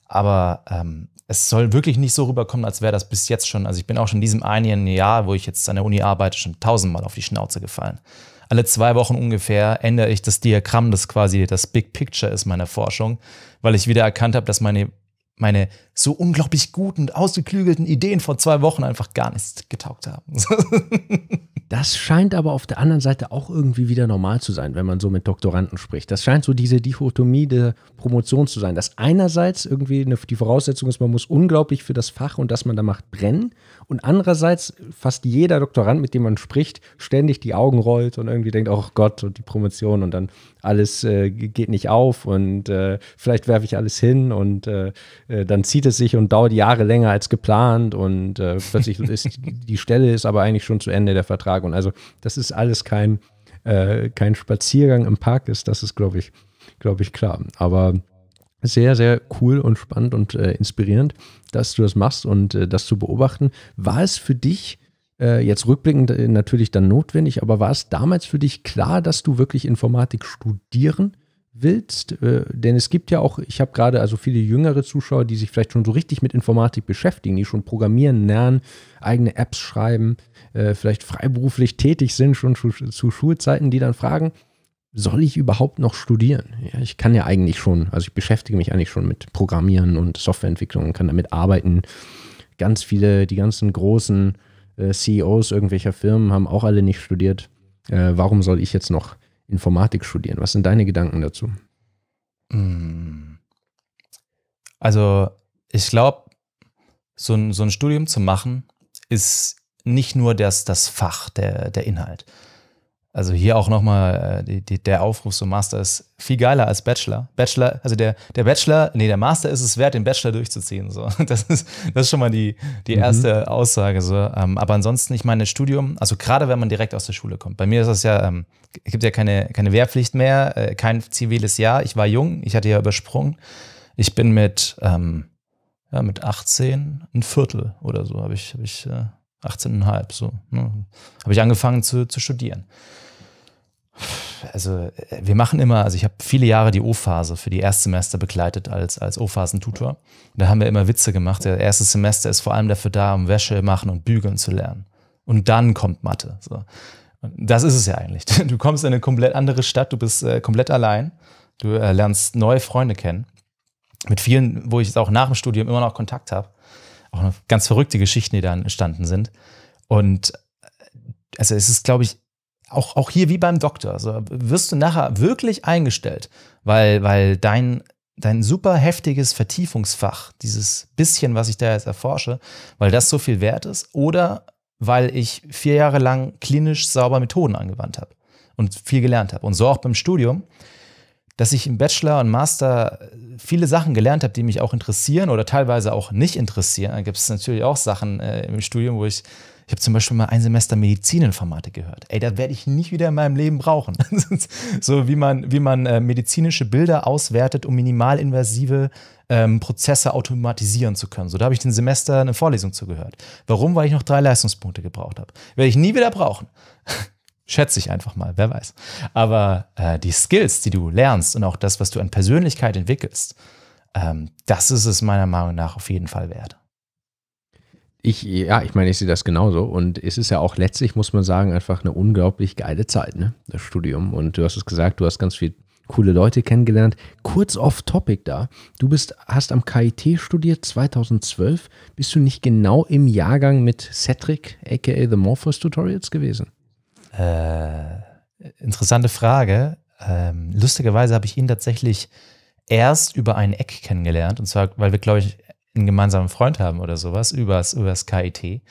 Aber ähm, es soll wirklich nicht so rüberkommen, als wäre das bis jetzt schon. Also ich bin auch schon in diesem einen Jahr, wo ich jetzt an der Uni arbeite, schon tausendmal auf die Schnauze gefallen. Alle zwei Wochen ungefähr ändere ich das Diagramm, das quasi das Big Picture ist meiner Forschung, weil ich wieder erkannt habe, dass meine, meine so unglaublich guten und ausgeklügelten Ideen vor zwei Wochen einfach gar nichts getaugt haben. Das scheint aber auf der anderen Seite auch irgendwie wieder normal zu sein, wenn man so mit Doktoranden spricht. Das scheint so diese Dichotomie der Promotion zu sein, dass einerseits irgendwie eine, die Voraussetzung ist, man muss unglaublich für das Fach und das man da macht brennen und andererseits fast jeder Doktorand, mit dem man spricht, ständig die Augen rollt und irgendwie denkt, oh Gott und die Promotion und dann alles äh, geht nicht auf und äh, vielleicht werfe ich alles hin und äh, äh, dann zieht es sich und dauert Jahre länger als geplant und äh, plötzlich ist die Stelle ist aber eigentlich schon zu Ende der Vertrag und also das ist alles kein äh, kein Spaziergang im Park ist, das ist glaube ich glaube ich klar, aber sehr, sehr cool und spannend und äh, inspirierend, dass du das machst und äh, das zu beobachten. War es für dich äh, jetzt rückblickend äh, natürlich dann notwendig, aber war es damals für dich klar, dass du wirklich Informatik studieren willst? Äh, denn es gibt ja auch, ich habe gerade also viele jüngere Zuschauer, die sich vielleicht schon so richtig mit Informatik beschäftigen, die schon programmieren lernen, eigene Apps schreiben, äh, vielleicht freiberuflich tätig sind, schon zu, zu Schulzeiten, die dann fragen, soll ich überhaupt noch studieren? Ja, ich kann ja eigentlich schon, also ich beschäftige mich eigentlich schon mit Programmieren und Softwareentwicklung und kann damit arbeiten. Ganz viele, die ganzen großen äh, CEOs irgendwelcher Firmen haben auch alle nicht studiert. Äh, warum soll ich jetzt noch Informatik studieren? Was sind deine Gedanken dazu? Mm. Also ich glaube, so ein, so ein Studium zu machen, ist nicht nur das, das Fach, der, der Inhalt, also hier auch nochmal äh, der Aufruf so Master ist viel geiler als Bachelor. Bachelor, also der, der Bachelor, nee, der Master ist es wert, den Bachelor durchzuziehen. So. Das, ist, das ist schon mal die, die mhm. erste mhm. Aussage. So. Ähm, aber ansonsten, ich meine, Studium, also gerade wenn man direkt aus der Schule kommt. Bei mir ist das ja, ähm, gibt ja keine, keine Wehrpflicht mehr, äh, kein ziviles Jahr. Ich war jung, ich hatte ja übersprungen. Ich bin mit, ähm, ja, mit 18 ein Viertel oder so, habe ich, hab ich äh, 18,5 so. Ne? Habe ich angefangen zu, zu studieren also äh, wir machen immer, also ich habe viele Jahre die O-Phase für die Erstsemester begleitet als, als O-Phasentutor. Da haben wir immer Witze gemacht. Der erste Semester ist vor allem dafür da, um Wäsche machen und bügeln zu lernen. Und dann kommt Mathe. So. Das ist es ja eigentlich. Du kommst in eine komplett andere Stadt, du bist äh, komplett allein, du äh, lernst neue Freunde kennen. Mit vielen, wo ich auch nach dem Studium immer noch Kontakt habe. Auch ganz verrückte Geschichten, die dann entstanden sind. Und äh, also es ist, glaube ich, auch, auch hier wie beim Doktor, also wirst du nachher wirklich eingestellt, weil, weil dein, dein super heftiges Vertiefungsfach, dieses bisschen, was ich da jetzt erforsche, weil das so viel wert ist oder weil ich vier Jahre lang klinisch sauber Methoden angewandt habe und viel gelernt habe. Und so auch beim Studium, dass ich im Bachelor und Master viele Sachen gelernt habe, die mich auch interessieren oder teilweise auch nicht interessieren. Da gibt es natürlich auch Sachen äh, im Studium, wo ich ich habe zum Beispiel mal ein Semester Medizininformatik gehört. Ey, da werde ich nicht wieder in meinem Leben brauchen. so wie man, wie man äh, medizinische Bilder auswertet, um minimalinvasive ähm, Prozesse automatisieren zu können. So, da habe ich den Semester eine Vorlesung zugehört. Warum? Weil ich noch drei Leistungspunkte gebraucht habe. Werde ich nie wieder brauchen. Schätze ich einfach mal, wer weiß. Aber äh, die Skills, die du lernst und auch das, was du an Persönlichkeit entwickelst, ähm, das ist es meiner Meinung nach auf jeden Fall wert. Ich, ja, ich meine, ich sehe das genauso. Und es ist ja auch letztlich, muss man sagen, einfach eine unglaublich geile Zeit, ne? Das Studium. Und du hast es gesagt, du hast ganz viele coole Leute kennengelernt. Kurz off topic da. Du bist, hast am KIT studiert 2012. Bist du nicht genau im Jahrgang mit Cedric, aka The Morphos Tutorials gewesen? Äh, interessante Frage. Ähm, lustigerweise habe ich ihn tatsächlich erst über ein Eck kennengelernt. Und zwar, weil wir, glaube ich, einen gemeinsamen Freund haben oder sowas übers, übers KIT.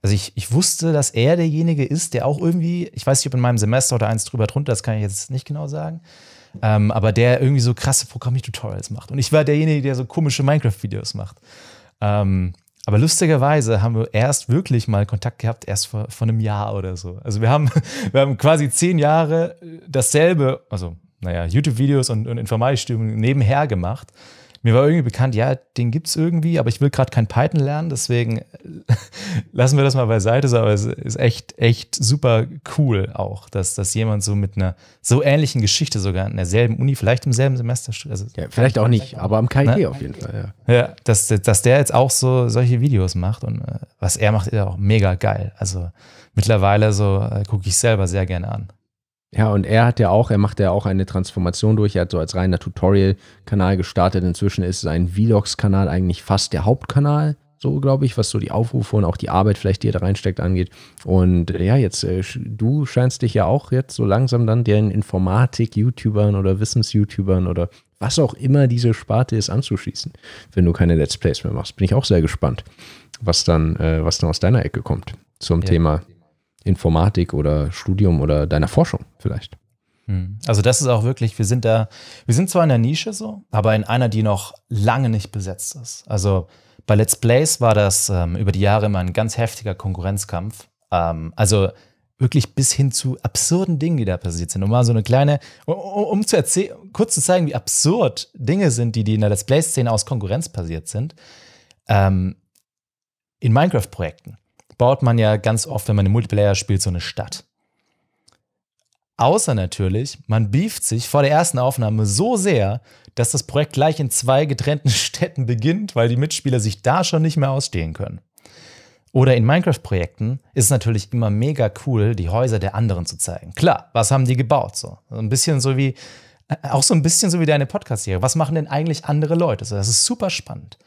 Also ich, ich wusste, dass er derjenige ist, der auch irgendwie, ich weiß nicht, ob in meinem Semester oder eins drüber drunter, das kann ich jetzt nicht genau sagen, ähm, aber der irgendwie so krasse Programmier-Tutorials macht. Und ich war derjenige, der so komische Minecraft-Videos macht. Ähm, aber lustigerweise haben wir erst wirklich mal Kontakt gehabt, erst vor, vor einem Jahr oder so. Also wir haben, wir haben quasi zehn Jahre dasselbe, also naja, YouTube-Videos und, und Informatikstudium nebenher gemacht mir war irgendwie bekannt, ja, den gibt es irgendwie, aber ich will gerade kein Python lernen, deswegen lassen wir das mal beiseite. Aber es ist echt, echt super cool auch, dass, dass jemand so mit einer so ähnlichen Geschichte sogar in derselben Uni, vielleicht im selben Semester, also ja, vielleicht auch nicht, aber am KIT ne? auf jeden Fall. Ja, ja dass, dass der jetzt auch so solche Videos macht und äh, was er macht, ist auch mega geil. Also mittlerweile so äh, gucke ich selber sehr gerne an. Ja, und er hat ja auch, er macht ja auch eine Transformation durch. Er hat so als reiner Tutorial-Kanal gestartet. Inzwischen ist sein Vlogs-Kanal eigentlich fast der Hauptkanal. So glaube ich, was so die Aufrufe und auch die Arbeit vielleicht, die er da reinsteckt, angeht. Und äh, ja, jetzt, äh, du scheinst dich ja auch jetzt so langsam dann den Informatik-YouTubern oder Wissens-YouTubern oder was auch immer diese Sparte ist, anzuschließen, wenn du keine Let's Plays mehr machst. Bin ich auch sehr gespannt, was dann, äh, was dann aus deiner Ecke kommt zum ja. Thema Informatik oder Studium oder deiner Forschung vielleicht. Hm. Also das ist auch wirklich, wir sind da, wir sind zwar in der Nische so, aber in einer, die noch lange nicht besetzt ist. Also bei Let's Plays war das ähm, über die Jahre immer ein ganz heftiger Konkurrenzkampf. Ähm, also wirklich bis hin zu absurden Dingen, die da passiert sind. Um mal so eine kleine, um, um zu erzählen, kurz zu zeigen, wie absurd Dinge sind, die, die in der Let's Play-Szene aus Konkurrenz passiert sind. Ähm, in Minecraft-Projekten baut man ja ganz oft, wenn man im Multiplayer spielt, so eine Stadt. Außer natürlich, man beeft sich vor der ersten Aufnahme so sehr, dass das Projekt gleich in zwei getrennten Städten beginnt, weil die Mitspieler sich da schon nicht mehr ausstehen können. Oder in Minecraft-Projekten ist es natürlich immer mega cool, die Häuser der anderen zu zeigen. Klar, was haben die gebaut? So ein bisschen so wie, äh, auch so ein bisschen so wie deine Podcast-Serie. Was machen denn eigentlich andere Leute? das ist super spannend.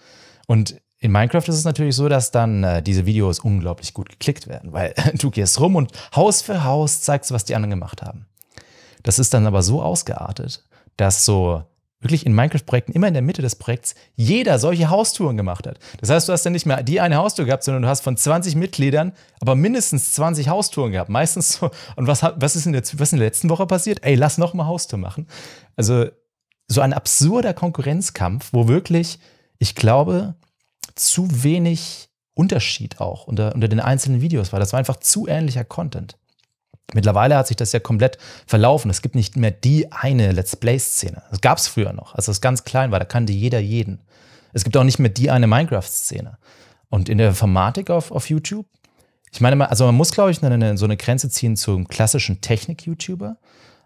Und in Minecraft ist es natürlich so, dass dann äh, diese Videos unglaublich gut geklickt werden, weil du gehst rum und Haus für Haus zeigst, was die anderen gemacht haben. Das ist dann aber so ausgeartet, dass so wirklich in Minecraft-Projekten immer in der Mitte des Projekts jeder solche Haustouren gemacht hat. Das heißt, du hast dann nicht mehr die eine Haustour gehabt, sondern du hast von 20 Mitgliedern aber mindestens 20 Haustouren gehabt. Meistens so. Und was, was, ist, in der, was in der letzten Woche passiert? Ey, lass noch mal Haustour machen. Also so ein absurder Konkurrenzkampf, wo wirklich, ich glaube, zu wenig Unterschied auch unter, unter den einzelnen Videos war. Das war einfach zu ähnlicher Content. Mittlerweile hat sich das ja komplett verlaufen. Es gibt nicht mehr die eine Let's Play-Szene. Das gab es früher noch, als das ganz klein war. Da kannte jeder jeden. Es gibt auch nicht mehr die eine Minecraft-Szene. Und in der Informatik auf, auf YouTube, ich meine, also man muss, glaube ich, eine, so eine Grenze ziehen zum klassischen Technik-YouTuber,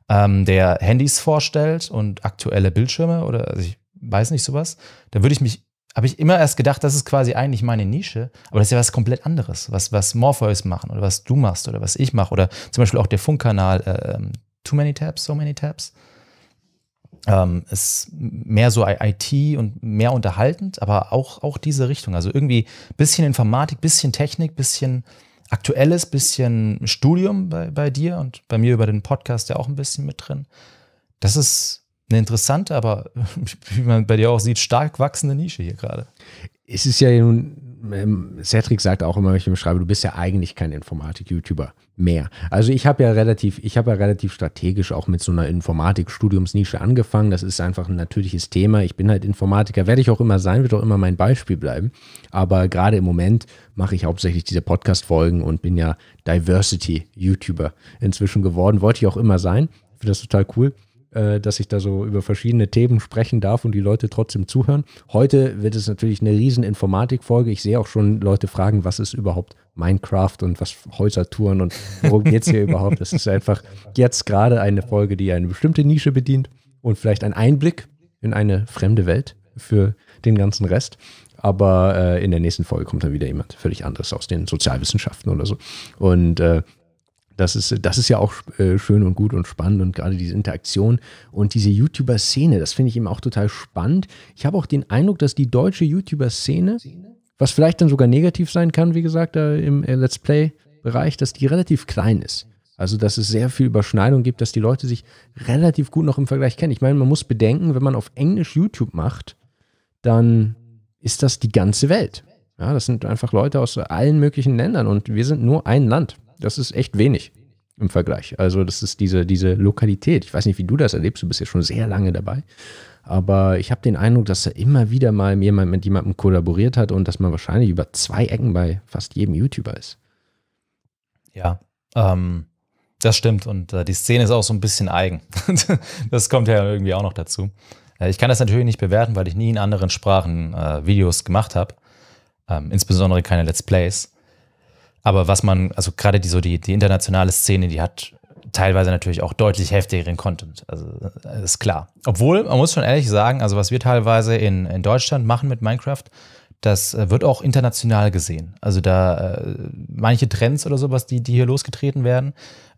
ähm, der Handys vorstellt und aktuelle Bildschirme oder also ich weiß nicht sowas. Da würde ich mich habe ich immer erst gedacht, das ist quasi eigentlich meine Nische, aber das ist ja was komplett anderes, was, was Morpheus machen oder was du machst oder was ich mache oder zum Beispiel auch der Funkkanal äh, ähm, Too Many Tabs, So Many Tabs. Ähm, ist mehr so IT und mehr unterhaltend, aber auch, auch diese Richtung. Also irgendwie bisschen Informatik, bisschen Technik, bisschen aktuelles, bisschen Studium bei, bei dir und bei mir über den Podcast ja auch ein bisschen mit drin. Das ist eine interessante, aber wie man bei dir auch sieht, stark wachsende Nische hier gerade. Es ist ja nun, ähm, Cedric sagt auch immer, wenn ich ihm schreibe, du bist ja eigentlich kein Informatik-YouTuber mehr. Also ich habe ja relativ, ich habe ja relativ strategisch auch mit so einer Informatik-Studiumsnische angefangen. Das ist einfach ein natürliches Thema. Ich bin halt Informatiker, werde ich auch immer sein, wird auch immer mein Beispiel bleiben. Aber gerade im Moment mache ich hauptsächlich diese Podcast-Folgen und bin ja Diversity-YouTuber inzwischen geworden. Wollte ich auch immer sein. Ich Finde das total cool äh, dass ich da so über verschiedene Themen sprechen darf und die Leute trotzdem zuhören. Heute wird es natürlich eine riesen Informatikfolge. Ich sehe auch schon Leute fragen, was ist überhaupt Minecraft und was Häusertouren und worum geht es hier überhaupt? Das ist einfach jetzt gerade eine Folge, die eine bestimmte Nische bedient und vielleicht ein Einblick in eine fremde Welt für den ganzen Rest. Aber äh, in der nächsten Folge kommt dann wieder jemand völlig anderes aus den Sozialwissenschaften oder so. Und äh, das ist, das ist ja auch äh, schön und gut und spannend und gerade diese Interaktion und diese YouTuber-Szene, das finde ich eben auch total spannend. Ich habe auch den Eindruck, dass die deutsche YouTuber-Szene, was vielleicht dann sogar negativ sein kann, wie gesagt, da im äh, Let's Play-Bereich, dass die relativ klein ist. Also, dass es sehr viel Überschneidung gibt, dass die Leute sich relativ gut noch im Vergleich kennen. Ich meine, man muss bedenken, wenn man auf Englisch YouTube macht, dann ist das die ganze Welt. Ja, das sind einfach Leute aus allen möglichen Ländern und wir sind nur ein Land das ist echt wenig im Vergleich. Also das ist diese, diese Lokalität. Ich weiß nicht, wie du das erlebst, du bist ja schon sehr lange dabei. Aber ich habe den Eindruck, dass da immer wieder mal jemand mit jemandem kollaboriert hat und dass man wahrscheinlich über zwei Ecken bei fast jedem YouTuber ist. Ja, ähm, das stimmt. Und äh, die Szene ist auch so ein bisschen eigen. das kommt ja irgendwie auch noch dazu. Äh, ich kann das natürlich nicht bewerten, weil ich nie in anderen Sprachen äh, Videos gemacht habe. Ähm, insbesondere keine Let's Plays. Aber was man, also gerade die so die, die internationale Szene, die hat teilweise natürlich auch deutlich heftigeren Content. Also äh, ist klar. Obwohl, man muss schon ehrlich sagen, also was wir teilweise in, in Deutschland machen mit Minecraft, das äh, wird auch international gesehen. Also da äh, manche Trends oder sowas, die, die hier losgetreten werden.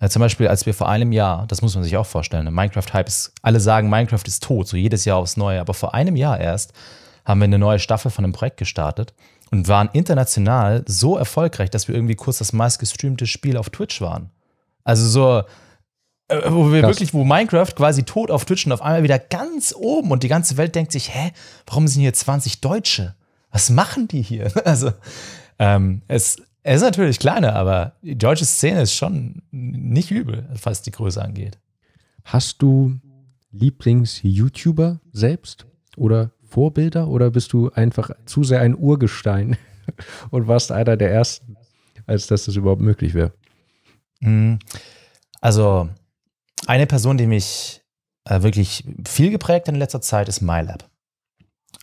zum Beispiel, als wir vor einem Jahr, das muss man sich auch vorstellen, ne, Minecraft-Hype ist, alle sagen, Minecraft ist tot, so jedes Jahr aufs Neue. Aber vor einem Jahr erst haben wir eine neue Staffel von einem Projekt gestartet und waren international so erfolgreich, dass wir irgendwie kurz das meistgestreamte Spiel auf Twitch waren. Also so, äh, wo wir Krass. wirklich, wo Minecraft quasi tot auf Twitch und auf einmal wieder ganz oben und die ganze Welt denkt sich, hä, warum sind hier 20 Deutsche? Was machen die hier? Also, ähm, es, es ist natürlich kleiner, aber die deutsche Szene ist schon nicht übel, was die Größe angeht. Hast du Lieblings-YouTuber selbst oder Vorbilder oder bist du einfach zu sehr ein Urgestein und warst einer der ersten, als dass das überhaupt möglich wäre? Mhm. Also, eine Person, die mich äh, wirklich viel geprägt in letzter Zeit ist MyLab.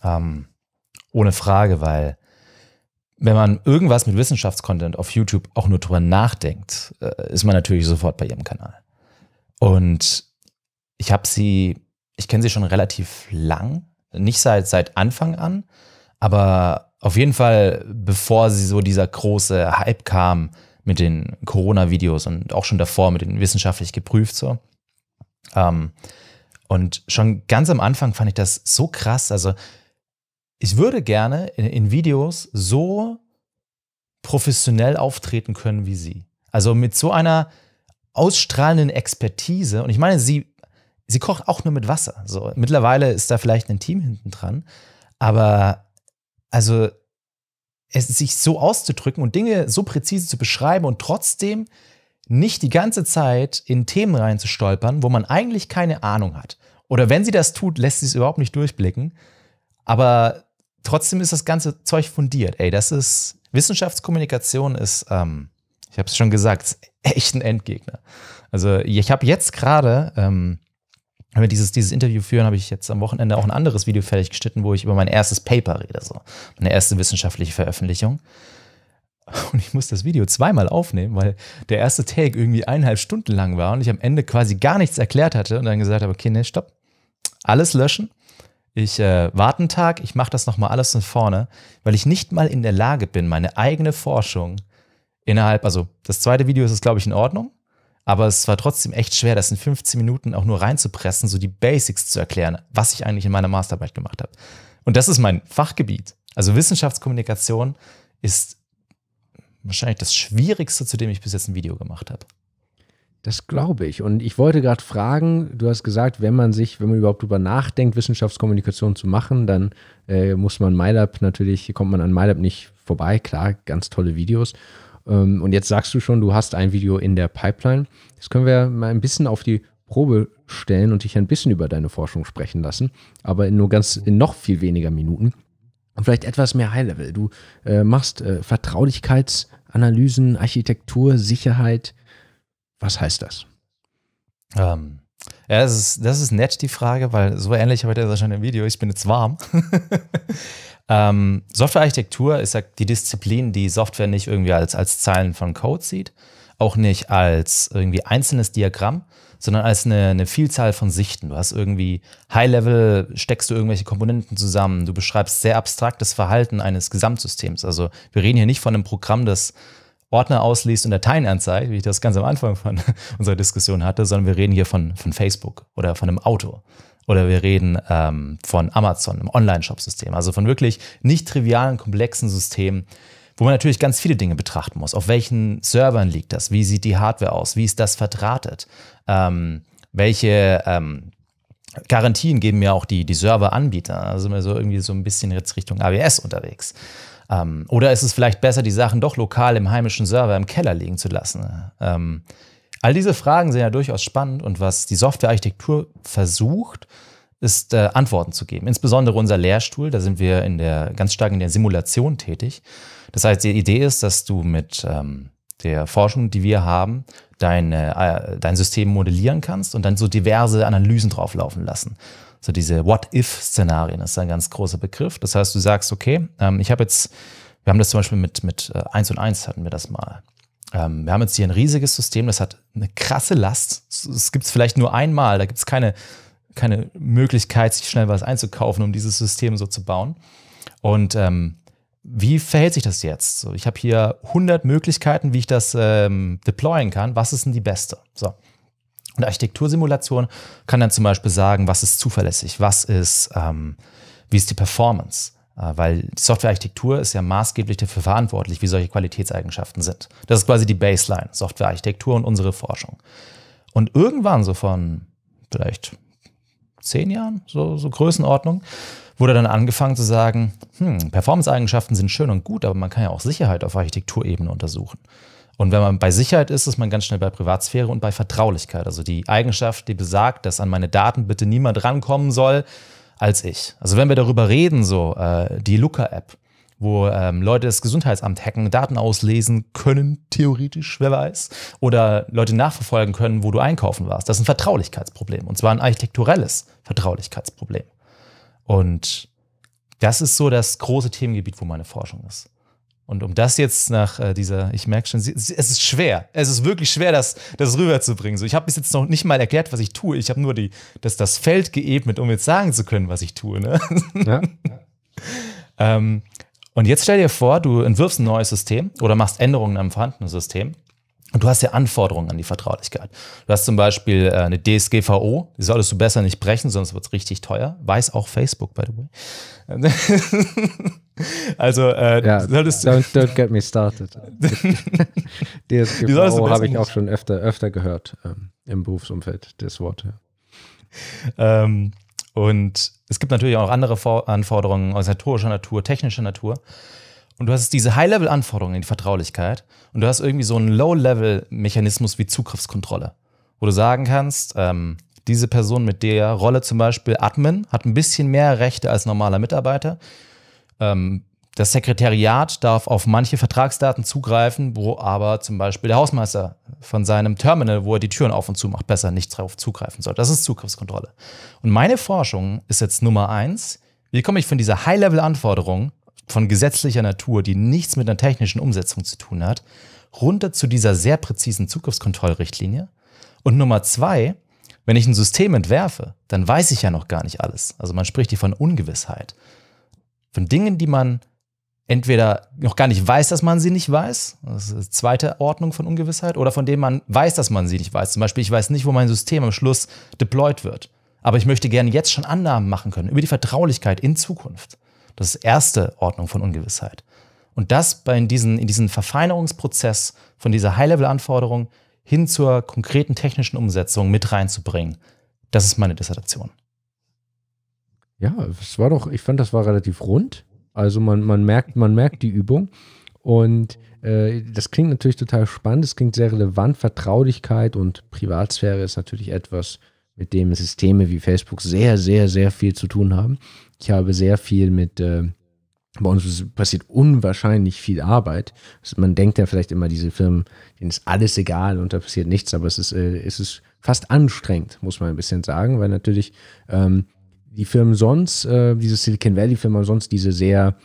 Ähm, ohne Frage, weil wenn man irgendwas mit Wissenschaftscontent auf YouTube auch nur drüber nachdenkt, äh, ist man natürlich sofort bei ihrem Kanal. Und ich habe sie, ich kenne sie schon relativ lang, nicht seit, seit Anfang an, aber auf jeden Fall, bevor sie so dieser große Hype kam mit den Corona-Videos und auch schon davor mit den wissenschaftlich geprüft so. Ähm, und schon ganz am Anfang fand ich das so krass. Also ich würde gerne in, in Videos so professionell auftreten können wie sie. Also mit so einer ausstrahlenden Expertise. Und ich meine, sie sie kocht auch nur mit Wasser. So, mittlerweile ist da vielleicht ein Team hinten dran, aber also es sich so auszudrücken und Dinge so präzise zu beschreiben und trotzdem nicht die ganze Zeit in Themen reinzustolpern, wo man eigentlich keine Ahnung hat. Oder wenn sie das tut, lässt sie es überhaupt nicht durchblicken. Aber trotzdem ist das ganze Zeug fundiert. Ey, das ist Wissenschaftskommunikation ist, ähm, ich habe es schon gesagt, echt ein Endgegner. Also ich habe jetzt gerade ähm, wenn wir dieses, dieses Interview führen, habe ich jetzt am Wochenende auch ein anderes Video fertig geschnitten, wo ich über mein erstes Paper rede, so meine erste wissenschaftliche Veröffentlichung. Und ich muss das Video zweimal aufnehmen, weil der erste Take irgendwie eineinhalb Stunden lang war und ich am Ende quasi gar nichts erklärt hatte und dann gesagt habe, okay, nee, stopp, alles löschen. Ich äh, warte einen Tag, ich mache das nochmal alles von vorne, weil ich nicht mal in der Lage bin, meine eigene Forschung innerhalb, also das zweite Video ist es, glaube ich, in Ordnung, aber es war trotzdem echt schwer, das in 15 Minuten auch nur reinzupressen, so die Basics zu erklären, was ich eigentlich in meiner Masterarbeit gemacht habe. Und das ist mein Fachgebiet. Also Wissenschaftskommunikation ist wahrscheinlich das Schwierigste, zu dem ich bis jetzt ein Video gemacht habe. Das glaube ich. Und ich wollte gerade fragen, du hast gesagt, wenn man sich, wenn man überhaupt darüber nachdenkt, Wissenschaftskommunikation zu machen, dann äh, muss man MyLab natürlich, kommt man an MyLab nicht vorbei. Klar, ganz tolle Videos. Ähm, und jetzt sagst du schon, du hast ein Video in der Pipeline. Das können wir mal ein bisschen auf die Probe stellen und dich ein bisschen über deine Forschung sprechen lassen, aber in nur ganz, in noch viel weniger Minuten. Und vielleicht etwas mehr High-Level. Du äh, machst äh, Vertraulichkeitsanalysen, Architektur, Sicherheit. Was heißt das? Ähm, ja, das ist, das ist nett, die Frage, weil so ähnlich habe ich das schon im Video. Ich bin jetzt warm. Ähm, Softwarearchitektur ist ja die Disziplin, die Software nicht irgendwie als, als Zeilen von Code sieht, auch nicht als irgendwie einzelnes Diagramm, sondern als eine, eine Vielzahl von Sichten. Du hast irgendwie High-Level, steckst du irgendwelche Komponenten zusammen, du beschreibst sehr abstraktes Verhalten eines Gesamtsystems. Also wir reden hier nicht von einem Programm, das Ordner ausliest und Dateien anzeigt, wie ich das ganz am Anfang von unserer Diskussion hatte, sondern wir reden hier von, von Facebook oder von einem Auto oder wir reden ähm, von Amazon, einem Online-Shop-System. Also von wirklich nicht trivialen, komplexen Systemen, wo man natürlich ganz viele Dinge betrachten muss. Auf welchen Servern liegt das? Wie sieht die Hardware aus? Wie ist das verdrahtet? Ähm, welche ähm, Garantien geben mir auch die, die Serveranbieter? Also sind wir so irgendwie so ein bisschen jetzt Richtung AWS unterwegs. Ähm, oder ist es vielleicht besser, die Sachen doch lokal im heimischen Server im Keller liegen zu lassen? Ähm, All diese Fragen sind ja durchaus spannend und was die Softwarearchitektur versucht, ist äh, Antworten zu geben. Insbesondere unser Lehrstuhl, da sind wir in der, ganz stark in der Simulation tätig. Das heißt, die Idee ist, dass du mit ähm, der Forschung, die wir haben, dein, äh, dein System modellieren kannst und dann so diverse Analysen drauflaufen lassen. So diese What-If-Szenarien ist ein ganz großer Begriff. Das heißt, du sagst, okay, ähm, ich habe jetzt, wir haben das zum Beispiel mit, mit äh, 1 und 1 hatten wir das mal. Ähm, wir haben jetzt hier ein riesiges System, das hat eine krasse Last. Es gibt es vielleicht nur einmal, da gibt es keine, keine Möglichkeit, sich schnell was einzukaufen, um dieses System so zu bauen. Und ähm, wie verhält sich das jetzt? So, ich habe hier 100 Möglichkeiten, wie ich das ähm, deployen kann. Was ist denn die beste? So. Eine Architektursimulation kann dann zum Beispiel sagen, was ist zuverlässig, was ist, ähm, wie ist die Performance, äh, weil die Softwarearchitektur ist ja maßgeblich dafür verantwortlich, wie solche Qualitätseigenschaften sind. Das ist quasi die Baseline, Softwarearchitektur und unsere Forschung. Und irgendwann, so von vielleicht zehn Jahren, so, so Größenordnung, wurde dann angefangen zu sagen, hm, Performance-Eigenschaften sind schön und gut, aber man kann ja auch Sicherheit auf Architekturebene untersuchen. Und wenn man bei Sicherheit ist, ist man ganz schnell bei Privatsphäre und bei Vertraulichkeit. Also die Eigenschaft, die besagt, dass an meine Daten bitte niemand rankommen soll, als ich. Also wenn wir darüber reden, so äh, die Luca-App, wo ähm, Leute das Gesundheitsamt hacken, Daten auslesen können, theoretisch, wer weiß, oder Leute nachverfolgen können, wo du einkaufen warst. Das ist ein Vertraulichkeitsproblem, und zwar ein architekturelles Vertraulichkeitsproblem. Und das ist so das große Themengebiet, wo meine Forschung ist. Und um das jetzt nach äh, dieser, ich merke schon, es ist schwer. Es ist wirklich schwer, das, das rüberzubringen. So, ich habe bis jetzt noch nicht mal erklärt, was ich tue. Ich habe nur die, das, das Feld geebnet, um jetzt sagen zu können, was ich tue. Ne? Ja. ähm, und jetzt stell dir vor, du entwirfst ein neues System oder machst Änderungen am vorhandenen System und du hast ja Anforderungen an die Vertraulichkeit. Du hast zum Beispiel äh, eine DSGVO, die solltest du besser nicht brechen, sonst wird es richtig teuer. Weiß auch Facebook, by the way. also, äh, ja, solltest du. Don't, don't, get me started. DSGVO habe ich auch schon öfter, öfter gehört ähm, im Berufsumfeld, das Wort. Ja. Ähm, und es gibt natürlich auch andere Anforderungen organisatorischer Natur, technischer Natur und du hast diese High-Level-Anforderungen in die Vertraulichkeit und du hast irgendwie so einen Low-Level-Mechanismus wie Zugriffskontrolle, wo du sagen kannst, ähm, diese Person mit der Rolle zum Beispiel Admin hat ein bisschen mehr Rechte als normaler Mitarbeiter. Ähm, das Sekretariat darf auf manche Vertragsdaten zugreifen, wo aber zum Beispiel der Hausmeister von seinem Terminal, wo er die Türen auf und zu macht, besser nicht darauf zugreifen soll. Das ist Zugriffskontrolle. Und meine Forschung ist jetzt Nummer eins. Wie komme ich von dieser High-Level-Anforderung von gesetzlicher Natur, die nichts mit einer technischen Umsetzung zu tun hat, runter zu dieser sehr präzisen Zugriffskontrollrichtlinie. Und Nummer zwei, wenn ich ein System entwerfe, dann weiß ich ja noch gar nicht alles. Also man spricht hier von Ungewissheit. Von Dingen, die man entweder noch gar nicht weiß, dass man sie nicht weiß, das ist die zweite Ordnung von Ungewissheit, oder von denen man weiß, dass man sie nicht weiß. Zum Beispiel, ich weiß nicht, wo mein System am Schluss deployed wird. Aber ich möchte gerne jetzt schon Annahmen machen können über die Vertraulichkeit in Zukunft. Das ist erste Ordnung von Ungewissheit. Und das bei in diesen, in diesen Verfeinerungsprozess von dieser High-Level-Anforderung hin zur konkreten technischen Umsetzung mit reinzubringen, das ist meine Dissertation. Ja, es war doch, ich fand, das war relativ rund. Also man, man merkt, man merkt die Übung. Und äh, das klingt natürlich total spannend, es klingt sehr relevant. Vertraulichkeit und Privatsphäre ist natürlich etwas, mit dem Systeme wie Facebook sehr, sehr, sehr viel zu tun haben. Ich habe sehr viel mit, äh, bei uns passiert unwahrscheinlich viel Arbeit. man denkt ja vielleicht immer, diese Firmen, denen ist alles egal und da passiert nichts, aber es ist, äh, es ist fast anstrengend, muss man ein bisschen sagen, weil natürlich ähm, die Firmen sonst, äh, diese Silicon Valley-Firmen sonst diese sehr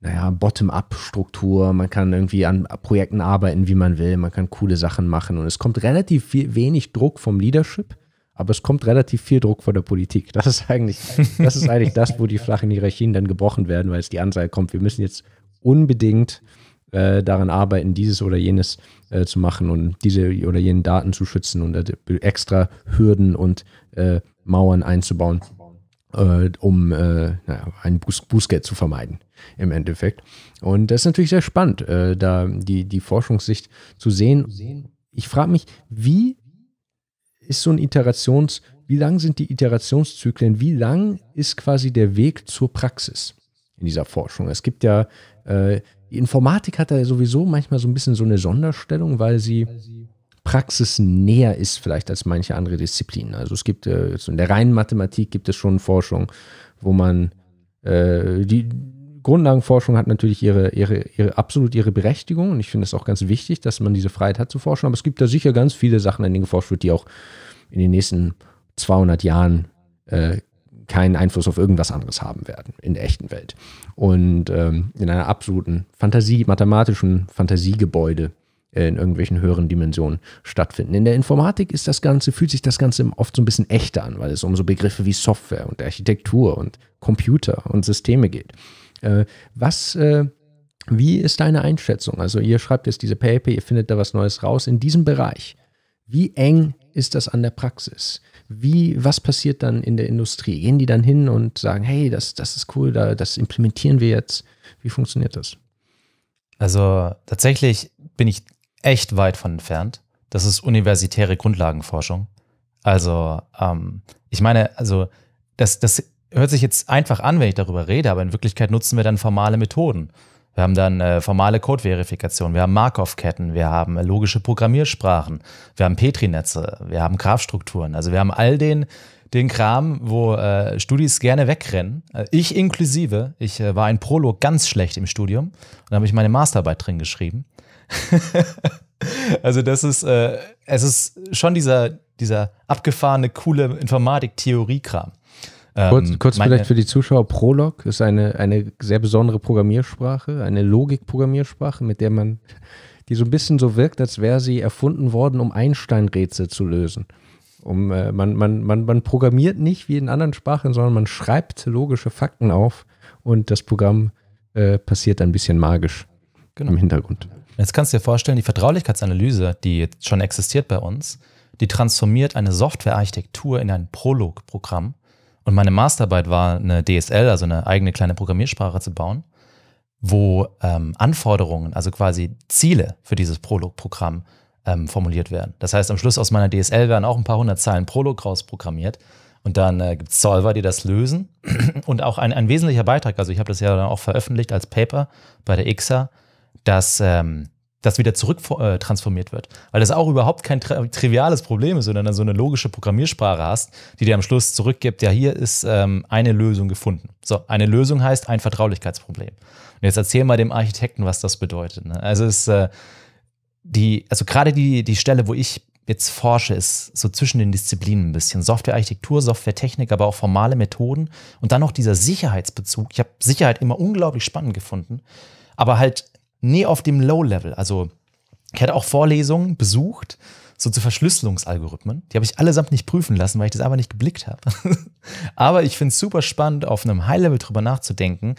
naja, Bottom-up-Struktur. Man kann irgendwie an Projekten arbeiten, wie man will. Man kann coole Sachen machen. Und es kommt relativ viel, wenig Druck vom Leadership. Aber es kommt relativ viel Druck von der Politik. Das ist eigentlich, das ist eigentlich das, wo die flachen Hierarchien dann gebrochen werden, weil es die Anzahl kommt, wir müssen jetzt unbedingt äh, daran arbeiten, dieses oder jenes äh, zu machen und diese oder jenen Daten zu schützen und äh, extra Hürden und äh, Mauern einzubauen, äh, um äh, naja, ein Buß Bußgeld zu vermeiden im Endeffekt. Und das ist natürlich sehr spannend, da die, die Forschungssicht zu sehen. Ich frage mich, wie ist so ein Iterations, wie lang sind die Iterationszyklen, wie lang ist quasi der Weg zur Praxis in dieser Forschung? Es gibt ja, äh, die Informatik hat da sowieso manchmal so ein bisschen so eine Sonderstellung, weil sie praxisnäher ist vielleicht als manche andere Disziplinen. Also es gibt äh, in der reinen Mathematik gibt es schon Forschung, wo man äh, die Grundlagenforschung hat natürlich ihre, ihre, ihre, absolut ihre Berechtigung und ich finde es auch ganz wichtig, dass man diese Freiheit hat zu forschen. Aber es gibt da sicher ganz viele Sachen, an denen geforscht wird, die auch in den nächsten 200 Jahren äh, keinen Einfluss auf irgendwas anderes haben werden in der echten Welt. Und ähm, in einer absoluten Fantasie, mathematischen Fantasiegebäude äh, in irgendwelchen höheren Dimensionen stattfinden. In der Informatik ist das Ganze, fühlt sich das Ganze oft so ein bisschen echter an, weil es um so Begriffe wie Software und Architektur und Computer und Systeme geht. Äh, was, äh, wie ist deine Einschätzung? Also ihr schreibt jetzt diese Paper, ihr findet da was Neues raus in diesem Bereich. Wie eng ist das an der Praxis? Wie, was passiert dann in der Industrie? Gehen die dann hin und sagen, hey, das, das ist cool, da, das implementieren wir jetzt? Wie funktioniert das? Also tatsächlich bin ich echt weit von entfernt. Das ist universitäre Grundlagenforschung. Also ähm, ich meine, also das, das hört sich jetzt einfach an, wenn ich darüber rede, aber in Wirklichkeit nutzen wir dann formale Methoden. Wir haben dann äh, formale Code-Verifikation, wir haben Markov-Ketten, wir haben äh, logische Programmiersprachen, wir haben Petri-Netze, wir haben Graphstrukturen. Also wir haben all den, den Kram, wo äh, Studis gerne wegrennen. Äh, ich inklusive. Ich äh, war ein Prolog ganz schlecht im Studium und habe ich meine Masterarbeit drin geschrieben. also das ist, äh, es ist schon dieser, dieser abgefahrene, coole Informatik-Theorie-Kram. Kurz, ähm, kurz vielleicht für die Zuschauer, Prolog ist eine, eine sehr besondere Programmiersprache, eine Logikprogrammiersprache, mit der man, die so ein bisschen so wirkt, als wäre sie erfunden worden, um Einstein-Rätsel zu lösen. Um, äh, man, man, man, man programmiert nicht wie in anderen Sprachen, sondern man schreibt logische Fakten auf und das Programm äh, passiert ein bisschen magisch genau. im Hintergrund. Jetzt kannst du dir vorstellen, die Vertraulichkeitsanalyse, die jetzt schon existiert bei uns, die transformiert eine Softwarearchitektur in ein Prolog-Programm und meine Masterarbeit war eine DSL, also eine eigene kleine Programmiersprache zu bauen, wo ähm, Anforderungen, also quasi Ziele für dieses Prolog-Programm ähm, formuliert werden. Das heißt, am Schluss aus meiner DSL werden auch ein paar hundert Zeilen Prolog rausprogrammiert. Und dann äh, gibt es Solver, die das lösen. Und auch ein, ein wesentlicher Beitrag, also ich habe das ja dann auch veröffentlicht als Paper bei der IXA, dass ähm, das wieder zurück äh, transformiert wird. Weil das auch überhaupt kein tri triviales Problem ist, sondern dann so eine logische Programmiersprache hast, die dir am Schluss zurückgibt, ja, hier ist ähm, eine Lösung gefunden. So, eine Lösung heißt ein Vertraulichkeitsproblem. Und jetzt erzähl mal dem Architekten, was das bedeutet. Ne? Also es äh, die, also gerade die, die Stelle, wo ich jetzt forsche, ist so zwischen den Disziplinen ein bisschen. Softwarearchitektur, Softwaretechnik, aber auch formale Methoden und dann noch dieser Sicherheitsbezug. Ich habe Sicherheit immer unglaublich spannend gefunden, aber halt Nee, auf dem Low-Level. Also ich hatte auch Vorlesungen besucht, so zu Verschlüsselungsalgorithmen. Die habe ich allesamt nicht prüfen lassen, weil ich das einfach nicht geblickt habe. Aber ich finde es super spannend, auf einem High-Level drüber nachzudenken,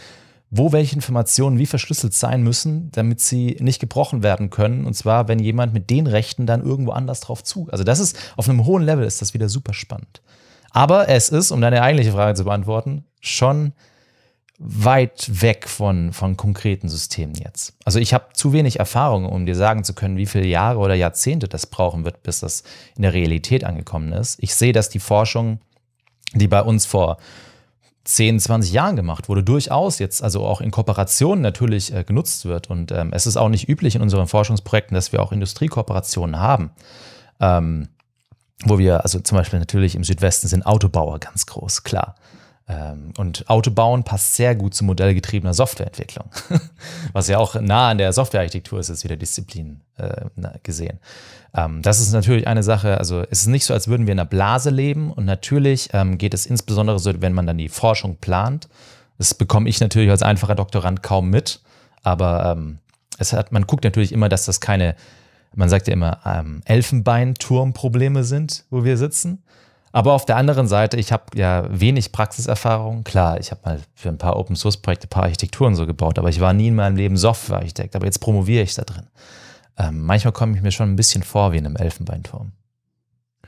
wo welche Informationen wie verschlüsselt sein müssen, damit sie nicht gebrochen werden können. Und zwar, wenn jemand mit den Rechten dann irgendwo anders drauf zu. Also das ist, auf einem hohen Level ist das wieder super spannend. Aber es ist, um deine eigentliche Frage zu beantworten, schon weit weg von, von konkreten Systemen jetzt. Also ich habe zu wenig Erfahrung, um dir sagen zu können, wie viele Jahre oder Jahrzehnte das brauchen wird, bis das in der Realität angekommen ist. Ich sehe, dass die Forschung, die bei uns vor 10, 20 Jahren gemacht wurde, durchaus jetzt also auch in Kooperationen natürlich äh, genutzt wird. Und ähm, es ist auch nicht üblich in unseren Forschungsprojekten, dass wir auch Industriekooperationen haben. Ähm, wo wir, also zum Beispiel natürlich im Südwesten sind Autobauer ganz groß, klar. Ähm, und Autobauen passt sehr gut zu modellgetriebener Softwareentwicklung, was ja auch nah an der Softwarearchitektur ist, ist wieder Disziplin äh, gesehen. Ähm, das ist natürlich eine Sache, also es ist nicht so, als würden wir in einer Blase leben und natürlich ähm, geht es insbesondere so, wenn man dann die Forschung plant. Das bekomme ich natürlich als einfacher Doktorand kaum mit, aber ähm, es hat, man guckt natürlich immer, dass das keine, man sagt ja immer, ähm, Elfenbeinturmprobleme sind, wo wir sitzen aber auf der anderen Seite, ich habe ja wenig Praxiserfahrung. Klar, ich habe mal für ein paar Open-Source-Projekte ein paar Architekturen so gebaut, aber ich war nie in meinem Leben Software-Architekt. Aber jetzt promoviere ich da drin. Ähm, manchmal komme ich mir schon ein bisschen vor wie in einem Elfenbeinturm.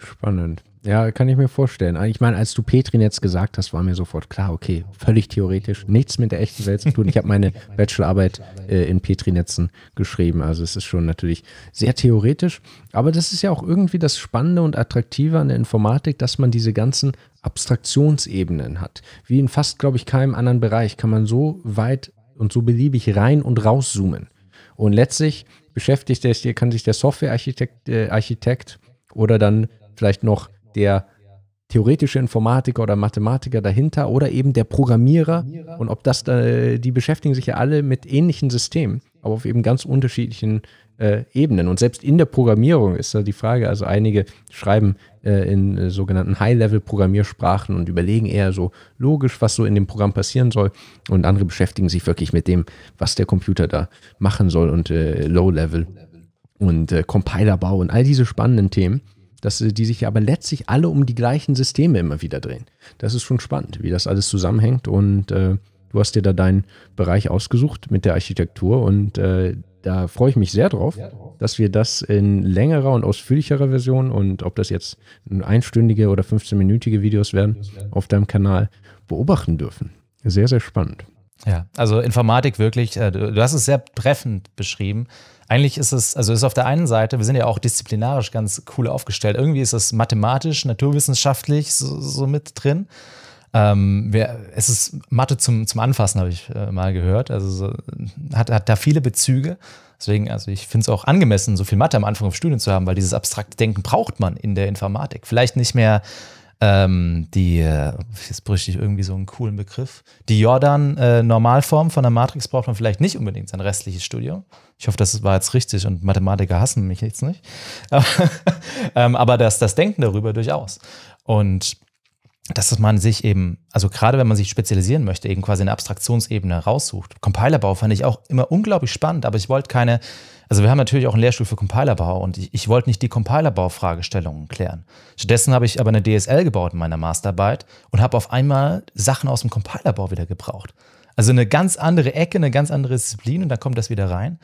Spannend. Ja, kann ich mir vorstellen. Ich meine, als du Petrin jetzt gesagt hast, war mir sofort klar, okay, völlig theoretisch, nichts mit der echten Welt zu tun. Ich habe meine Bachelorarbeit äh, in Petrinetzen geschrieben. Also es ist schon natürlich sehr theoretisch. Aber das ist ja auch irgendwie das Spannende und Attraktive an der Informatik, dass man diese ganzen Abstraktionsebenen hat. Wie in fast, glaube ich, keinem anderen Bereich kann man so weit und so beliebig rein und rauszoomen. Und letztlich beschäftigt er, kann sich der Softwarearchitekt äh, Architekt oder dann vielleicht noch der theoretische Informatiker oder Mathematiker dahinter oder eben der Programmierer und ob das, da, äh, die beschäftigen sich ja alle mit ähnlichen Systemen, aber auf eben ganz unterschiedlichen äh, Ebenen. Und selbst in der Programmierung ist da die Frage, also einige schreiben äh, in äh, sogenannten High-Level-Programmiersprachen und überlegen eher so logisch, was so in dem Programm passieren soll und andere beschäftigen sich wirklich mit dem, was der Computer da machen soll und äh, Low-Level und Compilerbau und all diese spannenden Themen dass die sich aber letztlich alle um die gleichen Systeme immer wieder drehen. Das ist schon spannend, wie das alles zusammenhängt und äh, du hast dir da deinen Bereich ausgesucht mit der Architektur und äh, da freue ich mich sehr drauf, sehr drauf, dass wir das in längerer und ausführlicherer Version und ob das jetzt einstündige oder 15-minütige Videos werden, auf deinem Kanal beobachten dürfen. Sehr, sehr spannend. Ja, also Informatik wirklich, äh, du hast es sehr treffend beschrieben eigentlich ist es, also ist auf der einen Seite, wir sind ja auch disziplinarisch ganz cool aufgestellt. Irgendwie ist es mathematisch, naturwissenschaftlich so, so mit drin. Ähm, wir, es ist Mathe zum, zum Anfassen, habe ich äh, mal gehört. Also so, hat, hat da viele Bezüge. Deswegen, also ich finde es auch angemessen, so viel Mathe am Anfang im Studium zu haben, weil dieses abstrakte Denken braucht man in der Informatik. Vielleicht nicht mehr ähm, die, äh, jetzt bräuchte ich irgendwie so einen coolen Begriff, die Jordan-Normalform äh, von der Matrix braucht man vielleicht nicht unbedingt sein restliches Studium. Ich hoffe, das war jetzt richtig und Mathematiker hassen mich jetzt nicht. Ähm, aber das, das Denken darüber durchaus. Und dass man sich eben, also gerade wenn man sich spezialisieren möchte, eben quasi eine Abstraktionsebene raussucht. Compilerbau fand ich auch immer unglaublich spannend, aber ich wollte keine also wir haben natürlich auch einen Lehrstuhl für Compilerbau und ich, ich wollte nicht die Compilerbau-Fragestellungen klären. Stattdessen habe ich aber eine DSL gebaut in meiner Masterarbeit und habe auf einmal Sachen aus dem Compilerbau wieder gebraucht. Also eine ganz andere Ecke, eine ganz andere Disziplin und da kommt das wieder rein.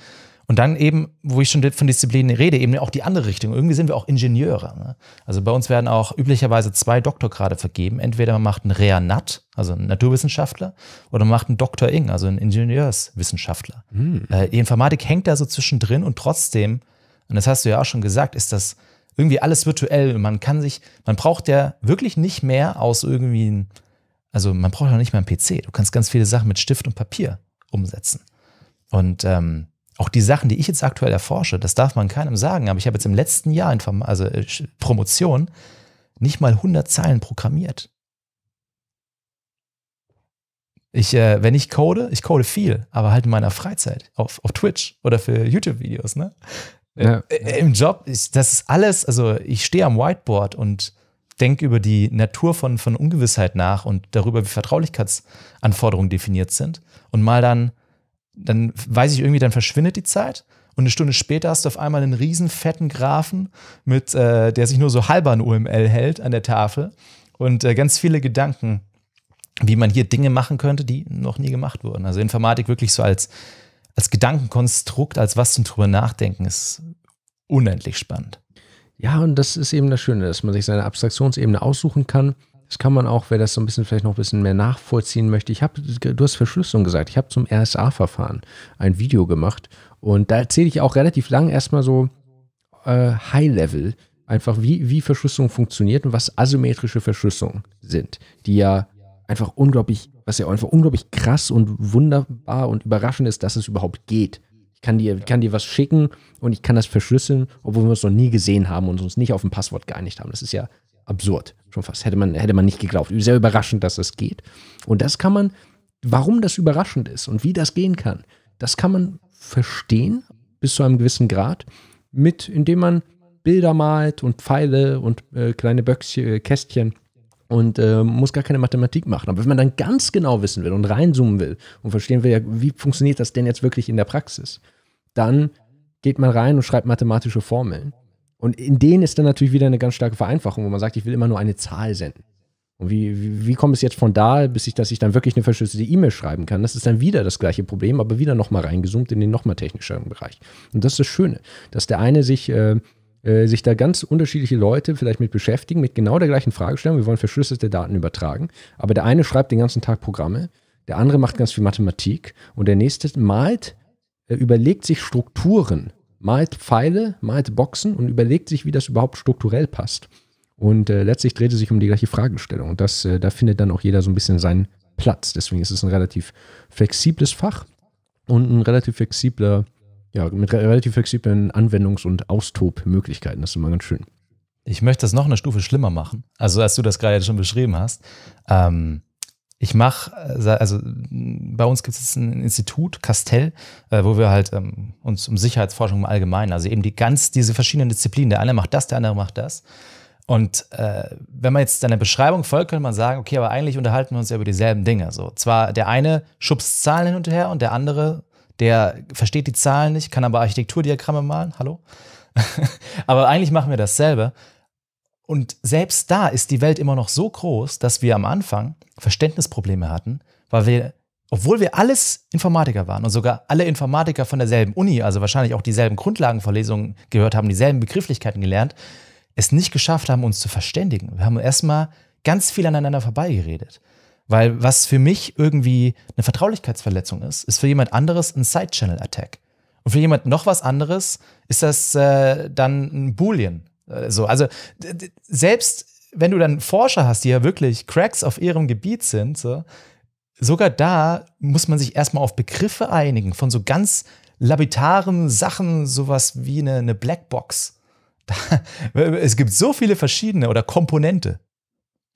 Und dann eben, wo ich schon von Disziplinen rede, eben auch die andere Richtung. Irgendwie sind wir auch Ingenieure. Ne? Also bei uns werden auch üblicherweise zwei Doktorgrade vergeben. Entweder man macht einen Rea-Nat, also einen Naturwissenschaftler, oder man macht einen Doktor Ing, also einen Ingenieurswissenschaftler. Mhm. Äh, die Informatik hängt da so zwischendrin und trotzdem, und das hast du ja auch schon gesagt, ist das irgendwie alles virtuell. Und Man kann sich, man braucht ja wirklich nicht mehr aus irgendwie, ein, also man braucht ja nicht mehr einen PC. Du kannst ganz viele Sachen mit Stift und Papier umsetzen. Und ähm, auch die Sachen, die ich jetzt aktuell erforsche, das darf man keinem sagen, aber ich habe jetzt im letzten Jahr, in also äh, Promotion, nicht mal 100 Zeilen programmiert. Ich, äh, wenn ich code, ich code viel, aber halt in meiner Freizeit, auf, auf Twitch oder für YouTube-Videos, ne? Ja, äh, Im Job, ich, das ist alles, also ich stehe am Whiteboard und denke über die Natur von, von Ungewissheit nach und darüber, wie Vertraulichkeitsanforderungen definiert sind und mal dann dann weiß ich irgendwie, dann verschwindet die Zeit. Und eine Stunde später hast du auf einmal einen riesen fetten Graphen, mit, äh, der sich nur so halber an UML hält an der Tafel. Und äh, ganz viele Gedanken, wie man hier Dinge machen könnte, die noch nie gemacht wurden. Also Informatik wirklich so als, als Gedankenkonstrukt, als was zum drüber nachdenken, ist unendlich spannend. Ja, und das ist eben das Schöne, dass man sich seine Abstraktionsebene aussuchen kann das kann man auch, wer das so ein bisschen vielleicht noch ein bisschen mehr nachvollziehen möchte. Ich habe, du hast Verschlüsselung gesagt, ich habe zum RSA-Verfahren ein Video gemacht und da erzähle ich auch relativ lang erstmal so äh, High-Level, einfach wie, wie Verschlüsselung funktioniert und was asymmetrische Verschlüsselungen sind, die ja einfach unglaublich, was ja einfach unglaublich krass und wunderbar und überraschend ist, dass es überhaupt geht. Ich kann dir, kann dir was schicken und ich kann das verschlüsseln, obwohl wir es noch nie gesehen haben und uns nicht auf ein Passwort geeinigt haben. Das ist ja absurd. Schon fast. Hätte man, hätte man nicht geglaubt. Sehr überraschend, dass das geht. Und das kann man, warum das überraschend ist und wie das gehen kann, das kann man verstehen bis zu einem gewissen Grad, mit, indem man Bilder malt und Pfeile und äh, kleine Böckchen, äh, Kästchen und äh, muss gar keine Mathematik machen. Aber wenn man dann ganz genau wissen will und reinzoomen will und verstehen will, ja, wie funktioniert das denn jetzt wirklich in der Praxis, dann geht man rein und schreibt mathematische Formeln. Und in denen ist dann natürlich wieder eine ganz starke Vereinfachung, wo man sagt, ich will immer nur eine Zahl senden. Und wie, wie, wie kommt es jetzt von da, bis ich, dass ich dann wirklich eine verschlüsselte E-Mail schreiben kann? Das ist dann wieder das gleiche Problem, aber wieder nochmal reingezoomt in den nochmal technischeren Bereich. Und das ist das Schöne, dass der eine sich, äh, äh, sich da ganz unterschiedliche Leute vielleicht mit beschäftigen, mit genau der gleichen Fragestellung. Wir wollen verschlüsselte Daten übertragen, aber der eine schreibt den ganzen Tag Programme, der andere macht ganz viel Mathematik und der nächste malt, äh, überlegt sich Strukturen malt Pfeile, malt Boxen und überlegt sich, wie das überhaupt strukturell passt. Und äh, letztlich dreht es sich um die gleiche Fragestellung. Und das, äh, da findet dann auch jeder so ein bisschen seinen Platz. Deswegen ist es ein relativ flexibles Fach und ein relativ flexibler, ja, mit relativ flexiblen Anwendungs- und Austobmöglichkeiten. Das ist immer ganz schön. Ich möchte das noch eine Stufe schlimmer machen. Also, als du das gerade schon beschrieben hast, ähm, ich mache, äh, also bei uns gibt es ein Institut, Castell, äh, wo wir halt ähm, uns um Sicherheitsforschung im Allgemeinen, also eben die ganz, diese verschiedenen Disziplinen, der eine macht das, der andere macht das. Und äh, wenn man jetzt deiner Beschreibung folgt, könnte man sagen, okay, aber eigentlich unterhalten wir uns ja über dieselben Dinge. So, zwar der eine schubst Zahlen hin und her und der andere, der versteht die Zahlen nicht, kann aber Architekturdiagramme malen, hallo? aber eigentlich machen wir dasselbe. Und selbst da ist die Welt immer noch so groß, dass wir am Anfang Verständnisprobleme hatten, weil wir, obwohl wir alles Informatiker waren und sogar alle Informatiker von derselben Uni, also wahrscheinlich auch dieselben Grundlagenvorlesungen gehört haben, dieselben Begrifflichkeiten gelernt, es nicht geschafft haben, uns zu verständigen. Wir haben erstmal ganz viel aneinander vorbeigeredet. Weil was für mich irgendwie eine Vertraulichkeitsverletzung ist, ist für jemand anderes ein Side-Channel-Attack. Und für jemand noch was anderes ist das äh, dann ein Boolean. Äh, so, also selbst wenn du dann Forscher hast, die ja wirklich Cracks auf ihrem Gebiet sind, so, sogar da muss man sich erstmal auf Begriffe einigen von so ganz labitaren Sachen, sowas wie eine, eine Blackbox. Da, es gibt so viele verschiedene oder Komponente.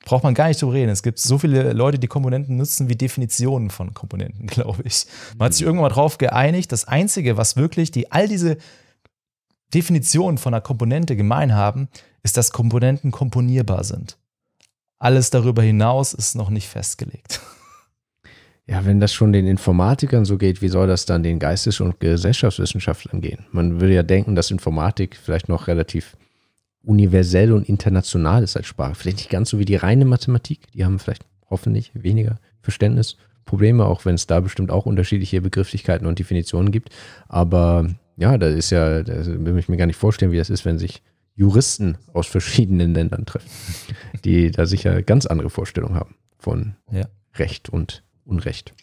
Braucht man gar nicht drüber reden. Es gibt so viele Leute, die Komponenten nutzen wie Definitionen von Komponenten, glaube ich. Man hat sich mhm. irgendwann mal drauf geeinigt. Das Einzige, was wirklich die all diese Definition von einer Komponente gemein haben, ist, dass Komponenten komponierbar sind. Alles darüber hinaus ist noch nicht festgelegt. Ja, wenn das schon den Informatikern so geht, wie soll das dann den Geistes- und Gesellschaftswissenschaftlern gehen? Man würde ja denken, dass Informatik vielleicht noch relativ universell und international ist als Sprache. Vielleicht nicht ganz so wie die reine Mathematik. Die haben vielleicht hoffentlich weniger Verständnisprobleme, auch wenn es da bestimmt auch unterschiedliche Begrifflichkeiten und Definitionen gibt. Aber ja, da ist ja, da will ich mir gar nicht vorstellen, wie das ist, wenn sich Juristen aus verschiedenen Ländern treffen, die da sicher ganz andere Vorstellungen haben von ja. Recht und Unrecht.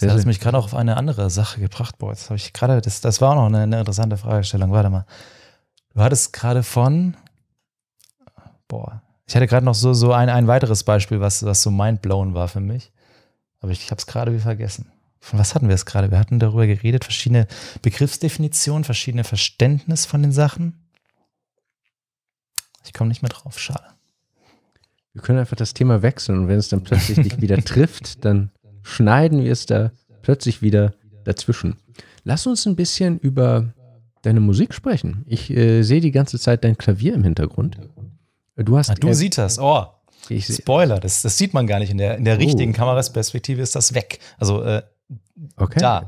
Das hat mich gerade auch auf eine andere Sache gebracht, Boah, jetzt habe ich gerade, das, das war auch noch eine, eine interessante Fragestellung. Warte mal. Du hattest gerade von, boah, ich hatte gerade noch so, so ein, ein weiteres Beispiel, was, was so mindblown war für mich. Aber ich, ich habe es gerade wie vergessen von was hatten wir es gerade? Wir hatten darüber geredet, verschiedene Begriffsdefinitionen, verschiedene Verständnis von den Sachen. Ich komme nicht mehr drauf, schade. Wir können einfach das Thema wechseln und wenn es dann plötzlich dich wieder trifft, dann schneiden wir es da plötzlich wieder dazwischen. Lass uns ein bisschen über deine Musik sprechen. Ich äh, sehe die ganze Zeit dein Klavier im Hintergrund. Du hast. Na, ah, du äh, siehst das, oh. Spoiler, das, das, sieht man gar nicht. In der, in der oh. richtigen Kamerasperspektive ist das weg. Also äh, Okay. Da.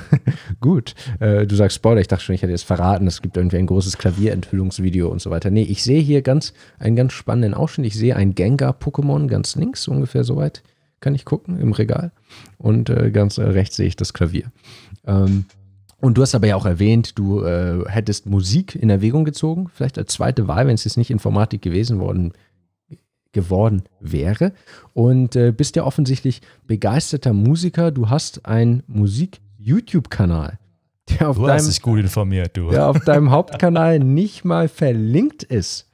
Gut. Äh, du sagst Spoiler, ich dachte schon, ich hätte jetzt verraten, es gibt irgendwie ein großes Klavierenthüllungsvideo und so weiter. Nee, ich sehe hier ganz einen ganz spannenden Ausschnitt. Ich sehe ein Gengar-Pokémon ganz links, ungefähr so weit kann ich gucken, im Regal. Und äh, ganz äh, rechts sehe ich das Klavier. Ähm, und du hast aber ja auch erwähnt, du äh, hättest Musik in Erwägung gezogen, vielleicht als zweite Wahl, wenn es jetzt nicht Informatik gewesen worden wäre geworden wäre. Und äh, bist ja offensichtlich begeisterter Musiker. Du hast einen Musik-YouTube-Kanal. Der auf du deinem, hast dich gut informiert, du. Der auf deinem Hauptkanal nicht mal verlinkt ist.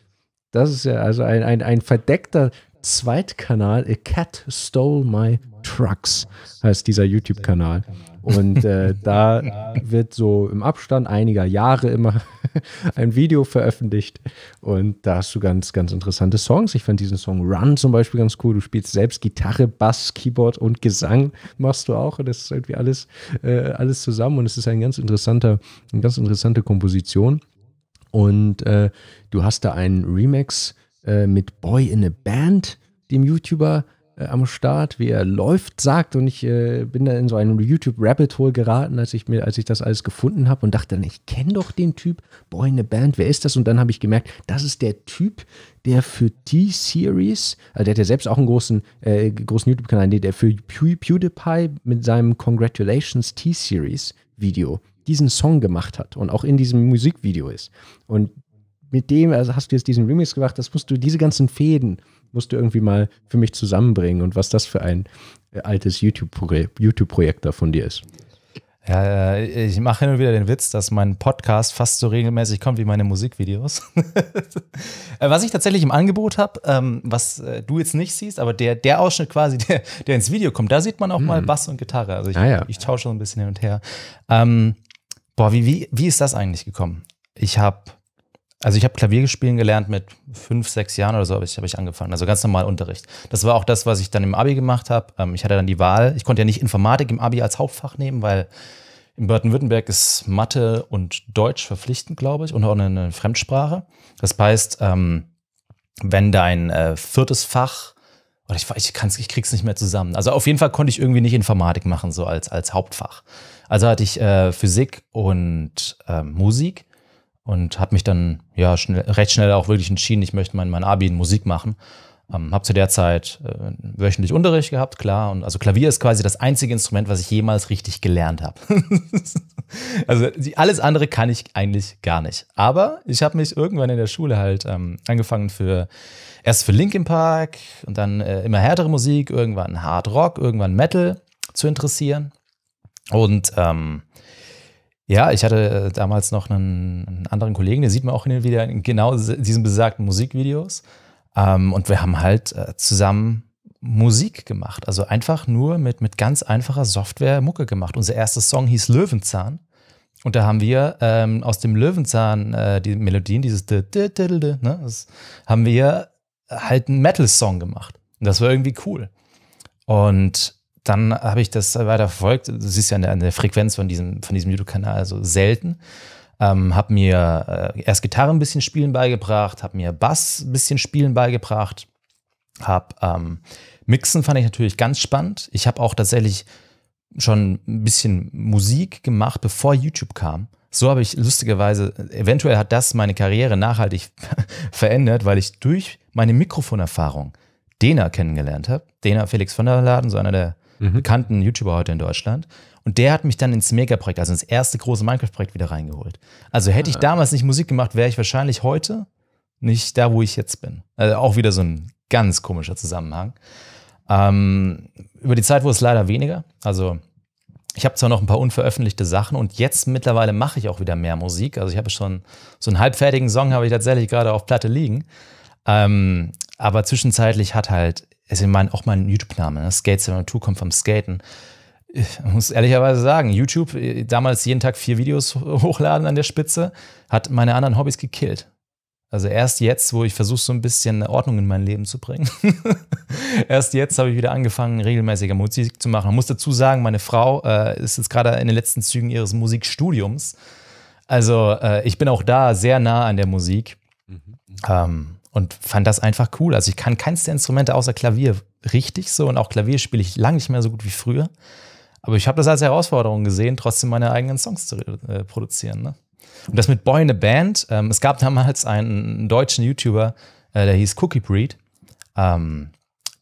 Das ist ja also ein, ein, ein verdeckter Zweitkanal. A Cat Stole My Trucks heißt dieser YouTube-Kanal. Und äh, da wird so im Abstand einiger Jahre immer ein Video veröffentlicht. Und da hast du ganz, ganz interessante Songs. Ich fand diesen Song Run zum Beispiel ganz cool. Du spielst selbst Gitarre, Bass, Keyboard und Gesang machst du auch. Und das ist irgendwie alles, äh, alles zusammen. Und es ist ein ganz interessanter, eine ganz interessante Komposition. Und äh, du hast da einen Remix äh, mit Boy in a Band, dem YouTuber äh, am Start, wie er läuft, sagt. Und ich äh, bin da in so einen YouTube-Rabbit-Hole geraten, als ich, mir, als ich das alles gefunden habe und dachte dann, ich kenne doch den Typ, boy, in eine Band, wer ist das? Und dann habe ich gemerkt, das ist der Typ, der für T-Series, also der hat ja selbst auch einen großen, äh, großen YouTube-Kanal, nee, der für Pew PewDiePie mit seinem Congratulations T-Series Video diesen Song gemacht hat und auch in diesem Musikvideo ist. Und mit dem, also hast du jetzt diesen Remix gemacht, das musst du, diese ganzen Fäden musst du irgendwie mal für mich zusammenbringen und was das für ein äh, altes YouTube-Projekt YouTube da von dir ist. Ja, ich mache hin und wieder den Witz, dass mein Podcast fast so regelmäßig kommt wie meine Musikvideos. Äh, was ich tatsächlich im Angebot habe, ähm, was äh, du jetzt nicht siehst, aber der, der Ausschnitt quasi, der, der ins Video kommt, da sieht man auch hm. mal Bass und Gitarre. Also ich, ah, ja. ich tausche so ein bisschen hin und her. Ähm, boah, wie, wie, wie ist das eigentlich gekommen? Ich habe also ich habe Klavier spielen gelernt mit fünf, sechs Jahren oder so habe ich, hab ich angefangen. Also ganz normal Unterricht. Das war auch das, was ich dann im Abi gemacht habe. Ähm, ich hatte dann die Wahl. Ich konnte ja nicht Informatik im Abi als Hauptfach nehmen, weil in Baden-Württemberg ist Mathe und Deutsch verpflichtend, glaube ich, und auch eine Fremdsprache. Das heißt, ähm, wenn dein äh, viertes Fach oder ich, ich, kann's, ich krieg's nicht mehr zusammen. Also auf jeden Fall konnte ich irgendwie nicht Informatik machen, so als, als Hauptfach. Also hatte ich äh, Physik und äh, Musik und habe mich dann ja schnell, recht schnell auch wirklich entschieden, ich möchte mein, mein Abi in Musik machen. Ähm, habe zu der Zeit äh, wöchentlich Unterricht gehabt, klar. Und also Klavier ist quasi das einzige Instrument, was ich jemals richtig gelernt habe. also die, alles andere kann ich eigentlich gar nicht. Aber ich habe mich irgendwann in der Schule halt ähm, angefangen für erst für Linkin Park und dann äh, immer härtere Musik, irgendwann Hard Rock, irgendwann Metal zu interessieren. Und ähm, ja, ich hatte äh, damals noch einen, einen anderen Kollegen, den sieht man auch wieder in genau diesen besagten Musikvideos. Ähm, und wir haben halt äh, zusammen Musik gemacht. Also einfach nur mit, mit ganz einfacher Software Mucke gemacht. Unser erster Song hieß Löwenzahn. Und da haben wir ähm, aus dem Löwenzahn äh, die Melodien, dieses ne, das haben wir halt einen Metal-Song gemacht. Und das war irgendwie cool. Und dann habe ich das weiter verfolgt. Du siehst ja an der, an der Frequenz von diesem, von diesem YouTube-Kanal so also selten. Ähm, habe mir äh, erst Gitarre ein bisschen spielen beigebracht, habe mir Bass ein bisschen spielen beigebracht, habe ähm, Mixen fand ich natürlich ganz spannend. Ich habe auch tatsächlich schon ein bisschen Musik gemacht, bevor YouTube kam. So habe ich lustigerweise, eventuell hat das meine Karriere nachhaltig verändert, weil ich durch meine Mikrofonerfahrung Dena kennengelernt habe. Dena Felix von der Laden, so einer der mhm. bekannten YouTuber heute in Deutschland. Und der hat mich dann ins Mega-Projekt, also ins erste große Minecraft-Projekt wieder reingeholt. Also hätte ich ah. damals nicht Musik gemacht, wäre ich wahrscheinlich heute nicht da, wo ich jetzt bin. Also auch wieder so ein ganz komischer Zusammenhang. Ähm, über die Zeit wurde es leider weniger. Also ich habe zwar noch ein paar unveröffentlichte Sachen und jetzt mittlerweile mache ich auch wieder mehr Musik. Also ich habe schon so einen halbfertigen Song habe ich tatsächlich gerade auf Platte liegen. Ähm, aber zwischenzeitlich hat halt also mein, auch mein YouTube-Name, ne? Skate 702 kommt vom Skaten. Ich muss ehrlicherweise sagen, YouTube, äh, damals jeden Tag vier Videos hochladen an der Spitze, hat meine anderen Hobbys gekillt. Also erst jetzt, wo ich versuche, so ein bisschen Ordnung in mein Leben zu bringen. erst jetzt habe ich wieder angefangen, regelmäßiger Musik zu machen. Ich muss dazu sagen, meine Frau äh, ist jetzt gerade in den letzten Zügen ihres Musikstudiums. Also äh, ich bin auch da sehr nah an der Musik. Mhm. Ähm, und fand das einfach cool. Also ich kann keins der Instrumente außer Klavier richtig so und auch Klavier spiele ich lange nicht mehr so gut wie früher. Aber ich habe das als Herausforderung gesehen, trotzdem meine eigenen Songs zu äh, produzieren. Ne? Und das mit Boy in a Band. Ähm, es gab damals einen deutschen YouTuber, äh, der hieß Cookie Breed. Ähm,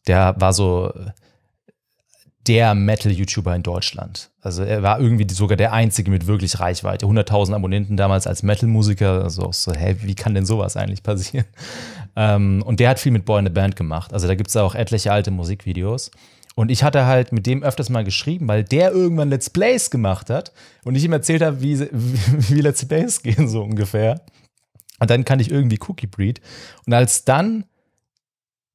der war so äh, der Metal-YouTuber in Deutschland. Also er war irgendwie sogar der Einzige mit wirklich Reichweite. 100.000 Abonnenten damals als Metal-Musiker. Also so, hey, wie kann denn sowas eigentlich passieren? Ähm, und der hat viel mit Boy in the Band gemacht. Also da gibt es auch etliche alte Musikvideos. Und ich hatte halt mit dem öfters mal geschrieben, weil der irgendwann Let's Plays gemacht hat und ich ihm erzählt habe, wie, wie, wie Let's Plays gehen, so ungefähr. Und dann kannte ich irgendwie Cookie Breed. Und als dann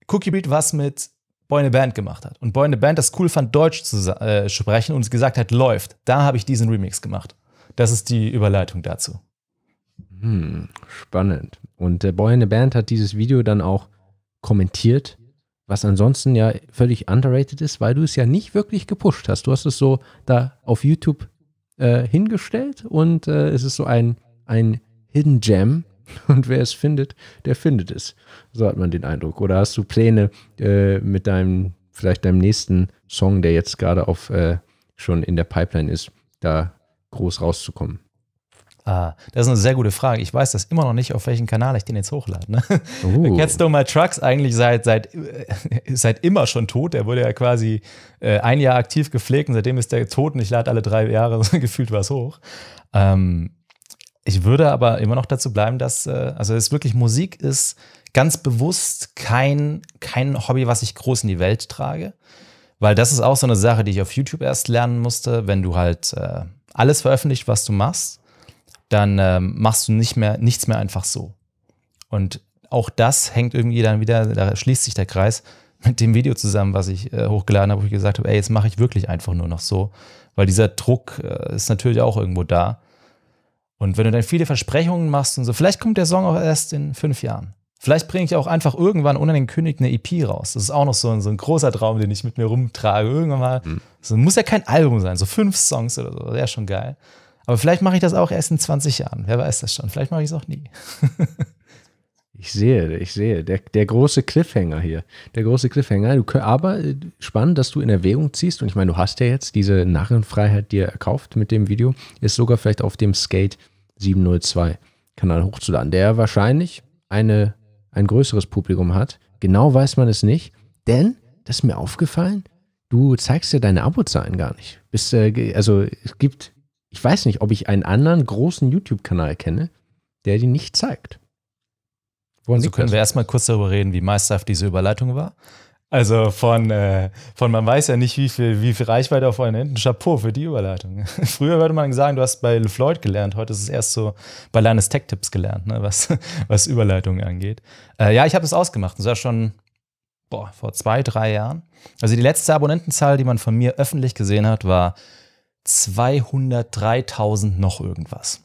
Cookie Breed was mit Boy in a Band gemacht hat und Boy in a Band das cool fand, Deutsch zu äh, sprechen und gesagt hat, läuft. Da habe ich diesen Remix gemacht. Das ist die Überleitung dazu. Hm, spannend. Und der Boy in a Band hat dieses Video dann auch kommentiert, was ansonsten ja völlig underrated ist, weil du es ja nicht wirklich gepusht hast. Du hast es so da auf YouTube äh, hingestellt und äh, es ist so ein, ein Hidden Gem Und wer es findet, der findet es. So hat man den Eindruck. Oder hast du Pläne äh, mit deinem, vielleicht deinem nächsten Song, der jetzt gerade auf äh, schon in der Pipeline ist, da groß rauszukommen? Ah, das ist eine sehr gute Frage. Ich weiß das immer noch nicht, auf welchen Kanal ich den jetzt hochlade. Ne? Uh. Cats Don't My Trucks eigentlich seit, seit, äh, seit immer schon tot. Der wurde ja quasi äh, ein Jahr aktiv gepflegt und seitdem ist der tot und ich lade alle drei Jahre gefühlt was hoch. Ähm, ich würde aber immer noch dazu bleiben, dass, äh, also es wirklich Musik ist ganz bewusst kein, kein Hobby, was ich groß in die Welt trage. Weil das ist auch so eine Sache, die ich auf YouTube erst lernen musste. Wenn du halt äh, alles veröffentlicht, was du machst, dann ähm, machst du nicht mehr, nichts mehr einfach so. Und auch das hängt irgendwie dann wieder, da schließt sich der Kreis mit dem Video zusammen, was ich äh, hochgeladen habe, wo ich gesagt habe, ey, jetzt mache ich wirklich einfach nur noch so. Weil dieser Druck ist natürlich auch irgendwo da und wenn du dann viele Versprechungen machst und so, vielleicht kommt der Song auch erst in fünf Jahren. Vielleicht bringe ich auch einfach irgendwann unangekündigt eine EP raus. Das ist auch noch so ein, so ein großer Traum, den ich mit mir rumtrage. Irgendwann mal. Mhm. So, muss ja kein Album sein, so fünf Songs oder so. Wäre schon geil. Aber vielleicht mache ich das auch erst in 20 Jahren. Wer weiß das schon? Vielleicht mache ich es auch nie. ich sehe, ich sehe. Der, der große Cliffhanger hier. Der große Cliffhanger. Du, aber äh, spannend, dass du in Erwägung ziehst. Und ich meine, du hast ja jetzt diese Narrenfreiheit dir erkauft mit dem Video. Ist sogar vielleicht auf dem Skate 702 Kanal hochzuladen, der wahrscheinlich eine, ein größeres Publikum hat. Genau weiß man es nicht, denn, das ist mir aufgefallen, du zeigst dir deine Abozahlen gar nicht. Bist, äh, also es gibt, ich weiß nicht, ob ich einen anderen großen YouTube-Kanal kenne, der die nicht zeigt. Woran so also können wir erstmal kurz darüber reden, wie meisterhaft diese Überleitung war. Also von, äh, von man weiß ja nicht, wie viel, wie viel Reichweite auf euren Händen. Chapeau für die Überleitung. Früher würde man sagen, du hast bei LeFloid gelernt, heute ist es erst so bei Landes Tech Tips gelernt, ne? was, was Überleitungen angeht. Äh, ja, ich habe es ausgemacht. Das war schon boah, vor zwei, drei Jahren. Also die letzte Abonnentenzahl, die man von mir öffentlich gesehen hat, war 203.000 noch irgendwas.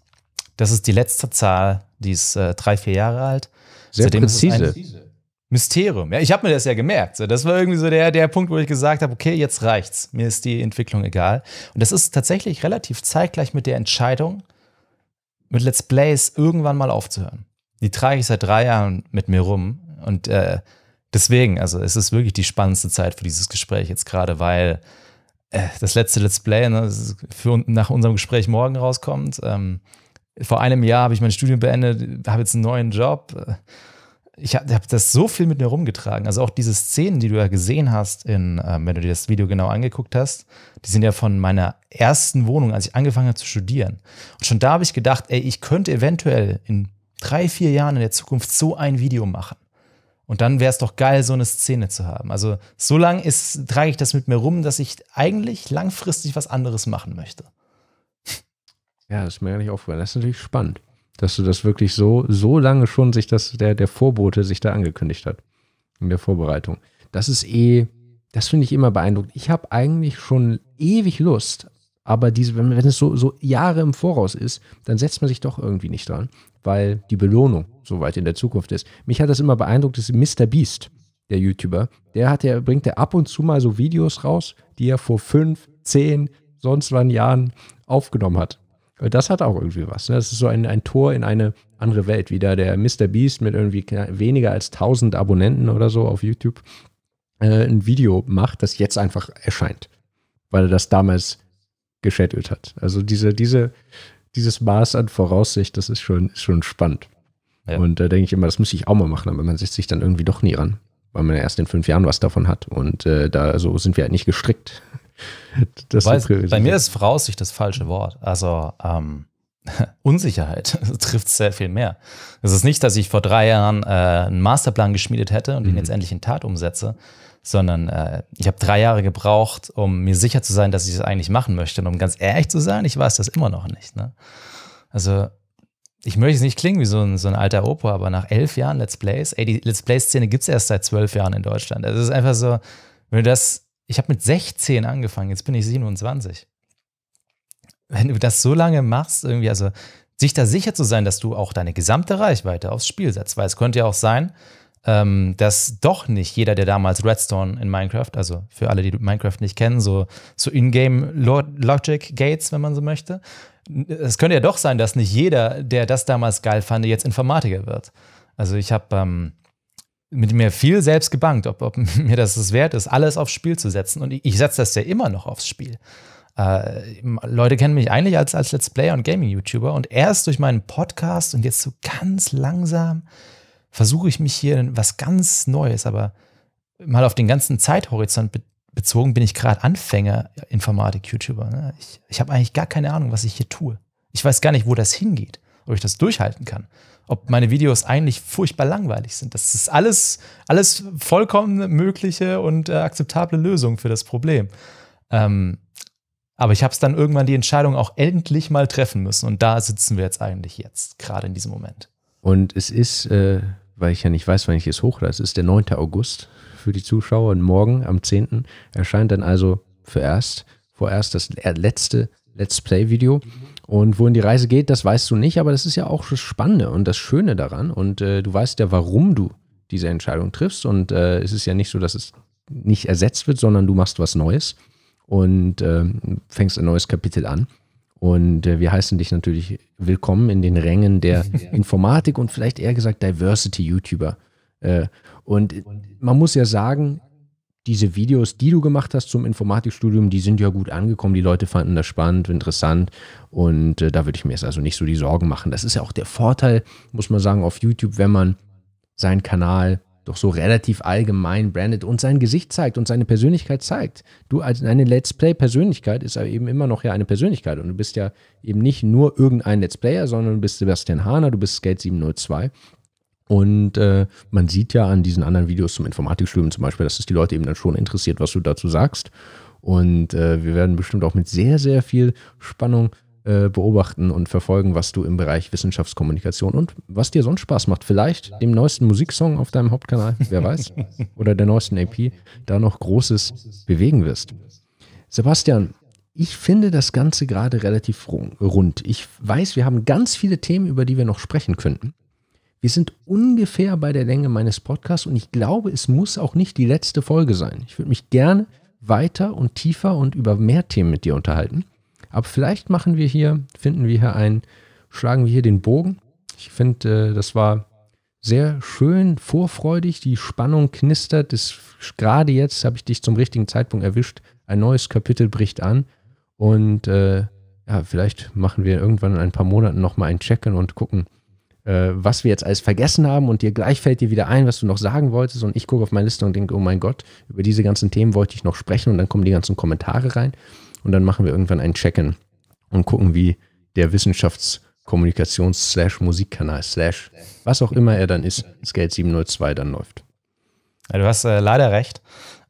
Das ist die letzte Zahl, die ist äh, drei, vier Jahre alt. Sehr Seitdem präzise. Mysterium. Ja, ich habe mir das ja gemerkt. Das war irgendwie so der, der Punkt, wo ich gesagt habe, okay, jetzt reicht's. Mir ist die Entwicklung egal. Und das ist tatsächlich relativ zeitgleich mit der Entscheidung, mit Let's Plays irgendwann mal aufzuhören. Die trage ich seit drei Jahren mit mir rum. Und äh, deswegen, also es ist wirklich die spannendste Zeit für dieses Gespräch jetzt gerade, weil äh, das letzte Let's Play ne, für, nach unserem Gespräch morgen rauskommt. Ähm, vor einem Jahr habe ich mein Studium beendet, habe jetzt einen neuen Job. Äh, ich habe hab das so viel mit mir rumgetragen. Also auch diese Szenen, die du ja gesehen hast, in, ähm, wenn du dir das Video genau angeguckt hast, die sind ja von meiner ersten Wohnung, als ich angefangen habe zu studieren. Und schon da habe ich gedacht, ey, ich könnte eventuell in drei, vier Jahren in der Zukunft so ein Video machen. Und dann wäre es doch geil, so eine Szene zu haben. Also so lange trage ich das mit mir rum, dass ich eigentlich langfristig was anderes machen möchte. Ja, das ist mir gar nicht aufgefallen. Das ist natürlich spannend dass du das wirklich so, so lange schon sich das, der, der Vorbote sich da angekündigt hat in der Vorbereitung. Das ist eh, das finde ich immer beeindruckend. Ich habe eigentlich schon ewig Lust, aber diese, wenn, wenn es so, so Jahre im Voraus ist, dann setzt man sich doch irgendwie nicht dran, weil die Belohnung so weit in der Zukunft ist. Mich hat das immer beeindruckt, dass Mr. Beast, der YouTuber, der hat ja, bringt er ab und zu mal so Videos raus, die er vor fünf, zehn, sonst wann Jahren aufgenommen hat. Weil das hat auch irgendwie was. Ne? Das ist so ein, ein Tor in eine andere Welt. Wie da der Mr. Beast mit irgendwie weniger als 1000 Abonnenten oder so auf YouTube äh, ein Video macht, das jetzt einfach erscheint. Weil er das damals geschädelt hat. Also diese, diese, dieses Maß an Voraussicht, das ist schon, ist schon spannend. Ja. Und da denke ich immer, das muss ich auch mal machen, aber man setzt sich dann irgendwie doch nie ran, weil man ja erst in fünf Jahren was davon hat. Und äh, da so sind wir halt nicht gestrickt. das weißt, bei mir ist Voraussicht das falsche Wort. Also ähm, Unsicherheit trifft sehr viel mehr. Es ist nicht, dass ich vor drei Jahren äh, einen Masterplan geschmiedet hätte und mhm. den jetzt endlich in Tat umsetze, sondern äh, ich habe drei Jahre gebraucht, um mir sicher zu sein, dass ich es das eigentlich machen möchte. Und um ganz ehrlich zu sein, ich weiß das immer noch nicht. Ne? Also ich möchte es nicht klingen wie so ein, so ein alter Opa, aber nach elf Jahren Let's Plays, ey, die Let's Play-Szene gibt es erst seit zwölf Jahren in Deutschland. Also es ist einfach so, wenn du das ich habe mit 16 angefangen, jetzt bin ich 27. Wenn du das so lange machst, irgendwie, also sich da sicher zu sein, dass du auch deine gesamte Reichweite aufs Spiel setzt, weil es könnte ja auch sein, ähm, dass doch nicht jeder, der damals Redstone in Minecraft, also für alle, die Minecraft nicht kennen, so, so Ingame Logic Gates, wenn man so möchte, es könnte ja doch sein, dass nicht jeder, der das damals geil fand, jetzt Informatiker wird. Also ich habe ähm, mit mir viel selbst gebankt, ob, ob mir das es wert ist, alles aufs Spiel zu setzen. Und ich, ich setze das ja immer noch aufs Spiel. Äh, Leute kennen mich eigentlich als, als Let's Player und Gaming-YouTuber und erst durch meinen Podcast und jetzt so ganz langsam versuche ich mich hier in was ganz Neues, aber mal auf den ganzen Zeithorizont be bezogen bin ich gerade Anfänger Informatik-YouTuber. Ne? Ich, ich habe eigentlich gar keine Ahnung, was ich hier tue. Ich weiß gar nicht, wo das hingeht ob ich das durchhalten kann. Ob meine Videos eigentlich furchtbar langweilig sind. Das ist alles, alles vollkommen mögliche und äh, akzeptable Lösung für das Problem. Ähm, aber ich habe es dann irgendwann die Entscheidung auch endlich mal treffen müssen. Und da sitzen wir jetzt eigentlich jetzt, gerade in diesem Moment. Und es ist, äh, weil ich ja nicht weiß, wann ich es hochlade, es ist der 9. August für die Zuschauer. Und morgen am 10. erscheint dann also vorerst, vorerst das letzte Let's Play-Video. Und wohin die Reise geht, das weißt du nicht, aber das ist ja auch das Spannende und das Schöne daran. Und äh, du weißt ja, warum du diese Entscheidung triffst. Und äh, es ist ja nicht so, dass es nicht ersetzt wird, sondern du machst was Neues und äh, fängst ein neues Kapitel an. Und äh, wir heißen dich natürlich willkommen in den Rängen der Informatik und vielleicht eher gesagt Diversity-YouTuber. Äh, und man muss ja sagen, diese Videos, die du gemacht hast zum Informatikstudium, die sind ja gut angekommen. Die Leute fanden das spannend, interessant und äh, da würde ich mir jetzt also nicht so die Sorgen machen. Das ist ja auch der Vorteil, muss man sagen, auf YouTube, wenn man seinen Kanal doch so relativ allgemein brandet und sein Gesicht zeigt und seine Persönlichkeit zeigt. Du als eine Let's Play-Persönlichkeit ist ja eben immer noch ja eine Persönlichkeit und du bist ja eben nicht nur irgendein Let's Player, sondern du bist Sebastian Hahner, du bist Skate 702 und äh, man sieht ja an diesen anderen Videos zum Informatikstudium zum Beispiel, dass es die Leute eben dann schon interessiert, was du dazu sagst. Und äh, wir werden bestimmt auch mit sehr, sehr viel Spannung äh, beobachten und verfolgen, was du im Bereich Wissenschaftskommunikation und was dir sonst Spaß macht. Vielleicht dem neuesten Musiksong auf deinem Hauptkanal, wer weiß, oder der neuesten AP, da noch Großes bewegen wirst. Sebastian, ich finde das Ganze gerade relativ rund. Ich weiß, wir haben ganz viele Themen, über die wir noch sprechen könnten. Wir sind ungefähr bei der Länge meines Podcasts und ich glaube, es muss auch nicht die letzte Folge sein. Ich würde mich gerne weiter und tiefer und über mehr Themen mit dir unterhalten. Aber vielleicht machen wir hier, finden wir hier einen, schlagen wir hier den Bogen. Ich finde, äh, das war sehr schön, vorfreudig, die Spannung knistert. gerade jetzt habe ich dich zum richtigen Zeitpunkt erwischt. Ein neues Kapitel bricht an und äh, ja, vielleicht machen wir irgendwann in ein paar Monaten nochmal ein Check-in und gucken, äh, was wir jetzt alles vergessen haben und dir gleich fällt dir wieder ein, was du noch sagen wolltest. Und ich gucke auf meine Liste und denke, oh mein Gott, über diese ganzen Themen wollte ich noch sprechen und dann kommen die ganzen Kommentare rein und dann machen wir irgendwann ein Check-in und gucken, wie der Wissenschaftskommunikations-Musikkanal, slash was auch immer er dann ist, Scale 702 dann läuft. Ja, du hast äh, leider recht.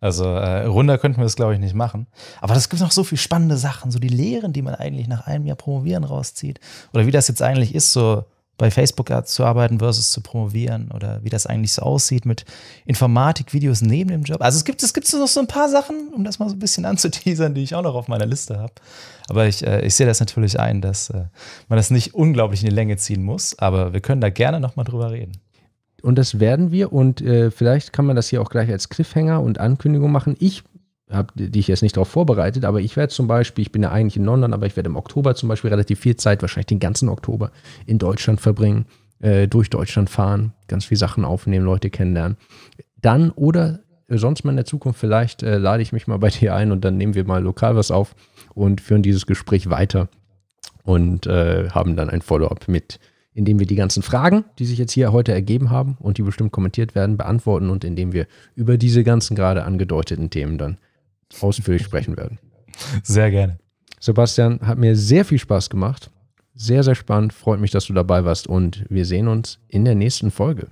Also äh, runder könnten wir es, glaube ich, nicht machen. Aber das gibt noch so viel spannende Sachen, so die Lehren, die man eigentlich nach einem Jahr promovieren rauszieht. Oder wie das jetzt eigentlich ist, so bei Facebook zu arbeiten versus zu promovieren oder wie das eigentlich so aussieht mit Informatik-Videos neben dem Job. Also es gibt es gibt noch so ein paar Sachen, um das mal so ein bisschen anzuteasern, die ich auch noch auf meiner Liste habe. Aber ich, äh, ich sehe das natürlich ein, dass äh, man das nicht unglaublich in die Länge ziehen muss, aber wir können da gerne nochmal drüber reden. Und das werden wir und äh, vielleicht kann man das hier auch gleich als Cliffhanger und Ankündigung machen. Ich habe dich jetzt nicht darauf vorbereitet, aber ich werde zum Beispiel, ich bin ja eigentlich in London, aber ich werde im Oktober zum Beispiel relativ viel Zeit, wahrscheinlich den ganzen Oktober, in Deutschland verbringen, äh, durch Deutschland fahren, ganz viele Sachen aufnehmen, Leute kennenlernen. Dann oder sonst mal in der Zukunft, vielleicht äh, lade ich mich mal bei dir ein und dann nehmen wir mal lokal was auf und führen dieses Gespräch weiter und äh, haben dann ein Follow-up mit, indem wir die ganzen Fragen, die sich jetzt hier heute ergeben haben und die bestimmt kommentiert werden, beantworten und indem wir über diese ganzen gerade angedeuteten Themen dann ausführlich sprechen werden. Sehr gerne. Sebastian, hat mir sehr viel Spaß gemacht. Sehr, sehr spannend. Freut mich, dass du dabei warst und wir sehen uns in der nächsten Folge.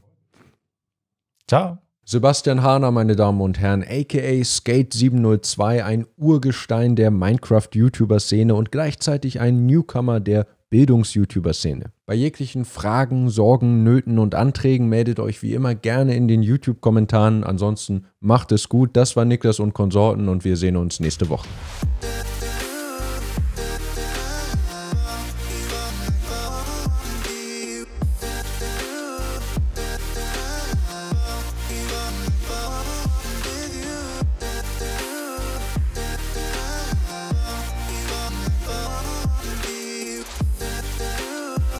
Ciao. Sebastian Hahner, meine Damen und Herren, aka Skate702, ein Urgestein der Minecraft-YouTuber-Szene und gleichzeitig ein Newcomer der Bildungs-YouTuber-Szene. Bei jeglichen Fragen, Sorgen, Nöten und Anträgen meldet euch wie immer gerne in den YouTube-Kommentaren. Ansonsten macht es gut. Das war Niklas und Konsorten und wir sehen uns nächste Woche.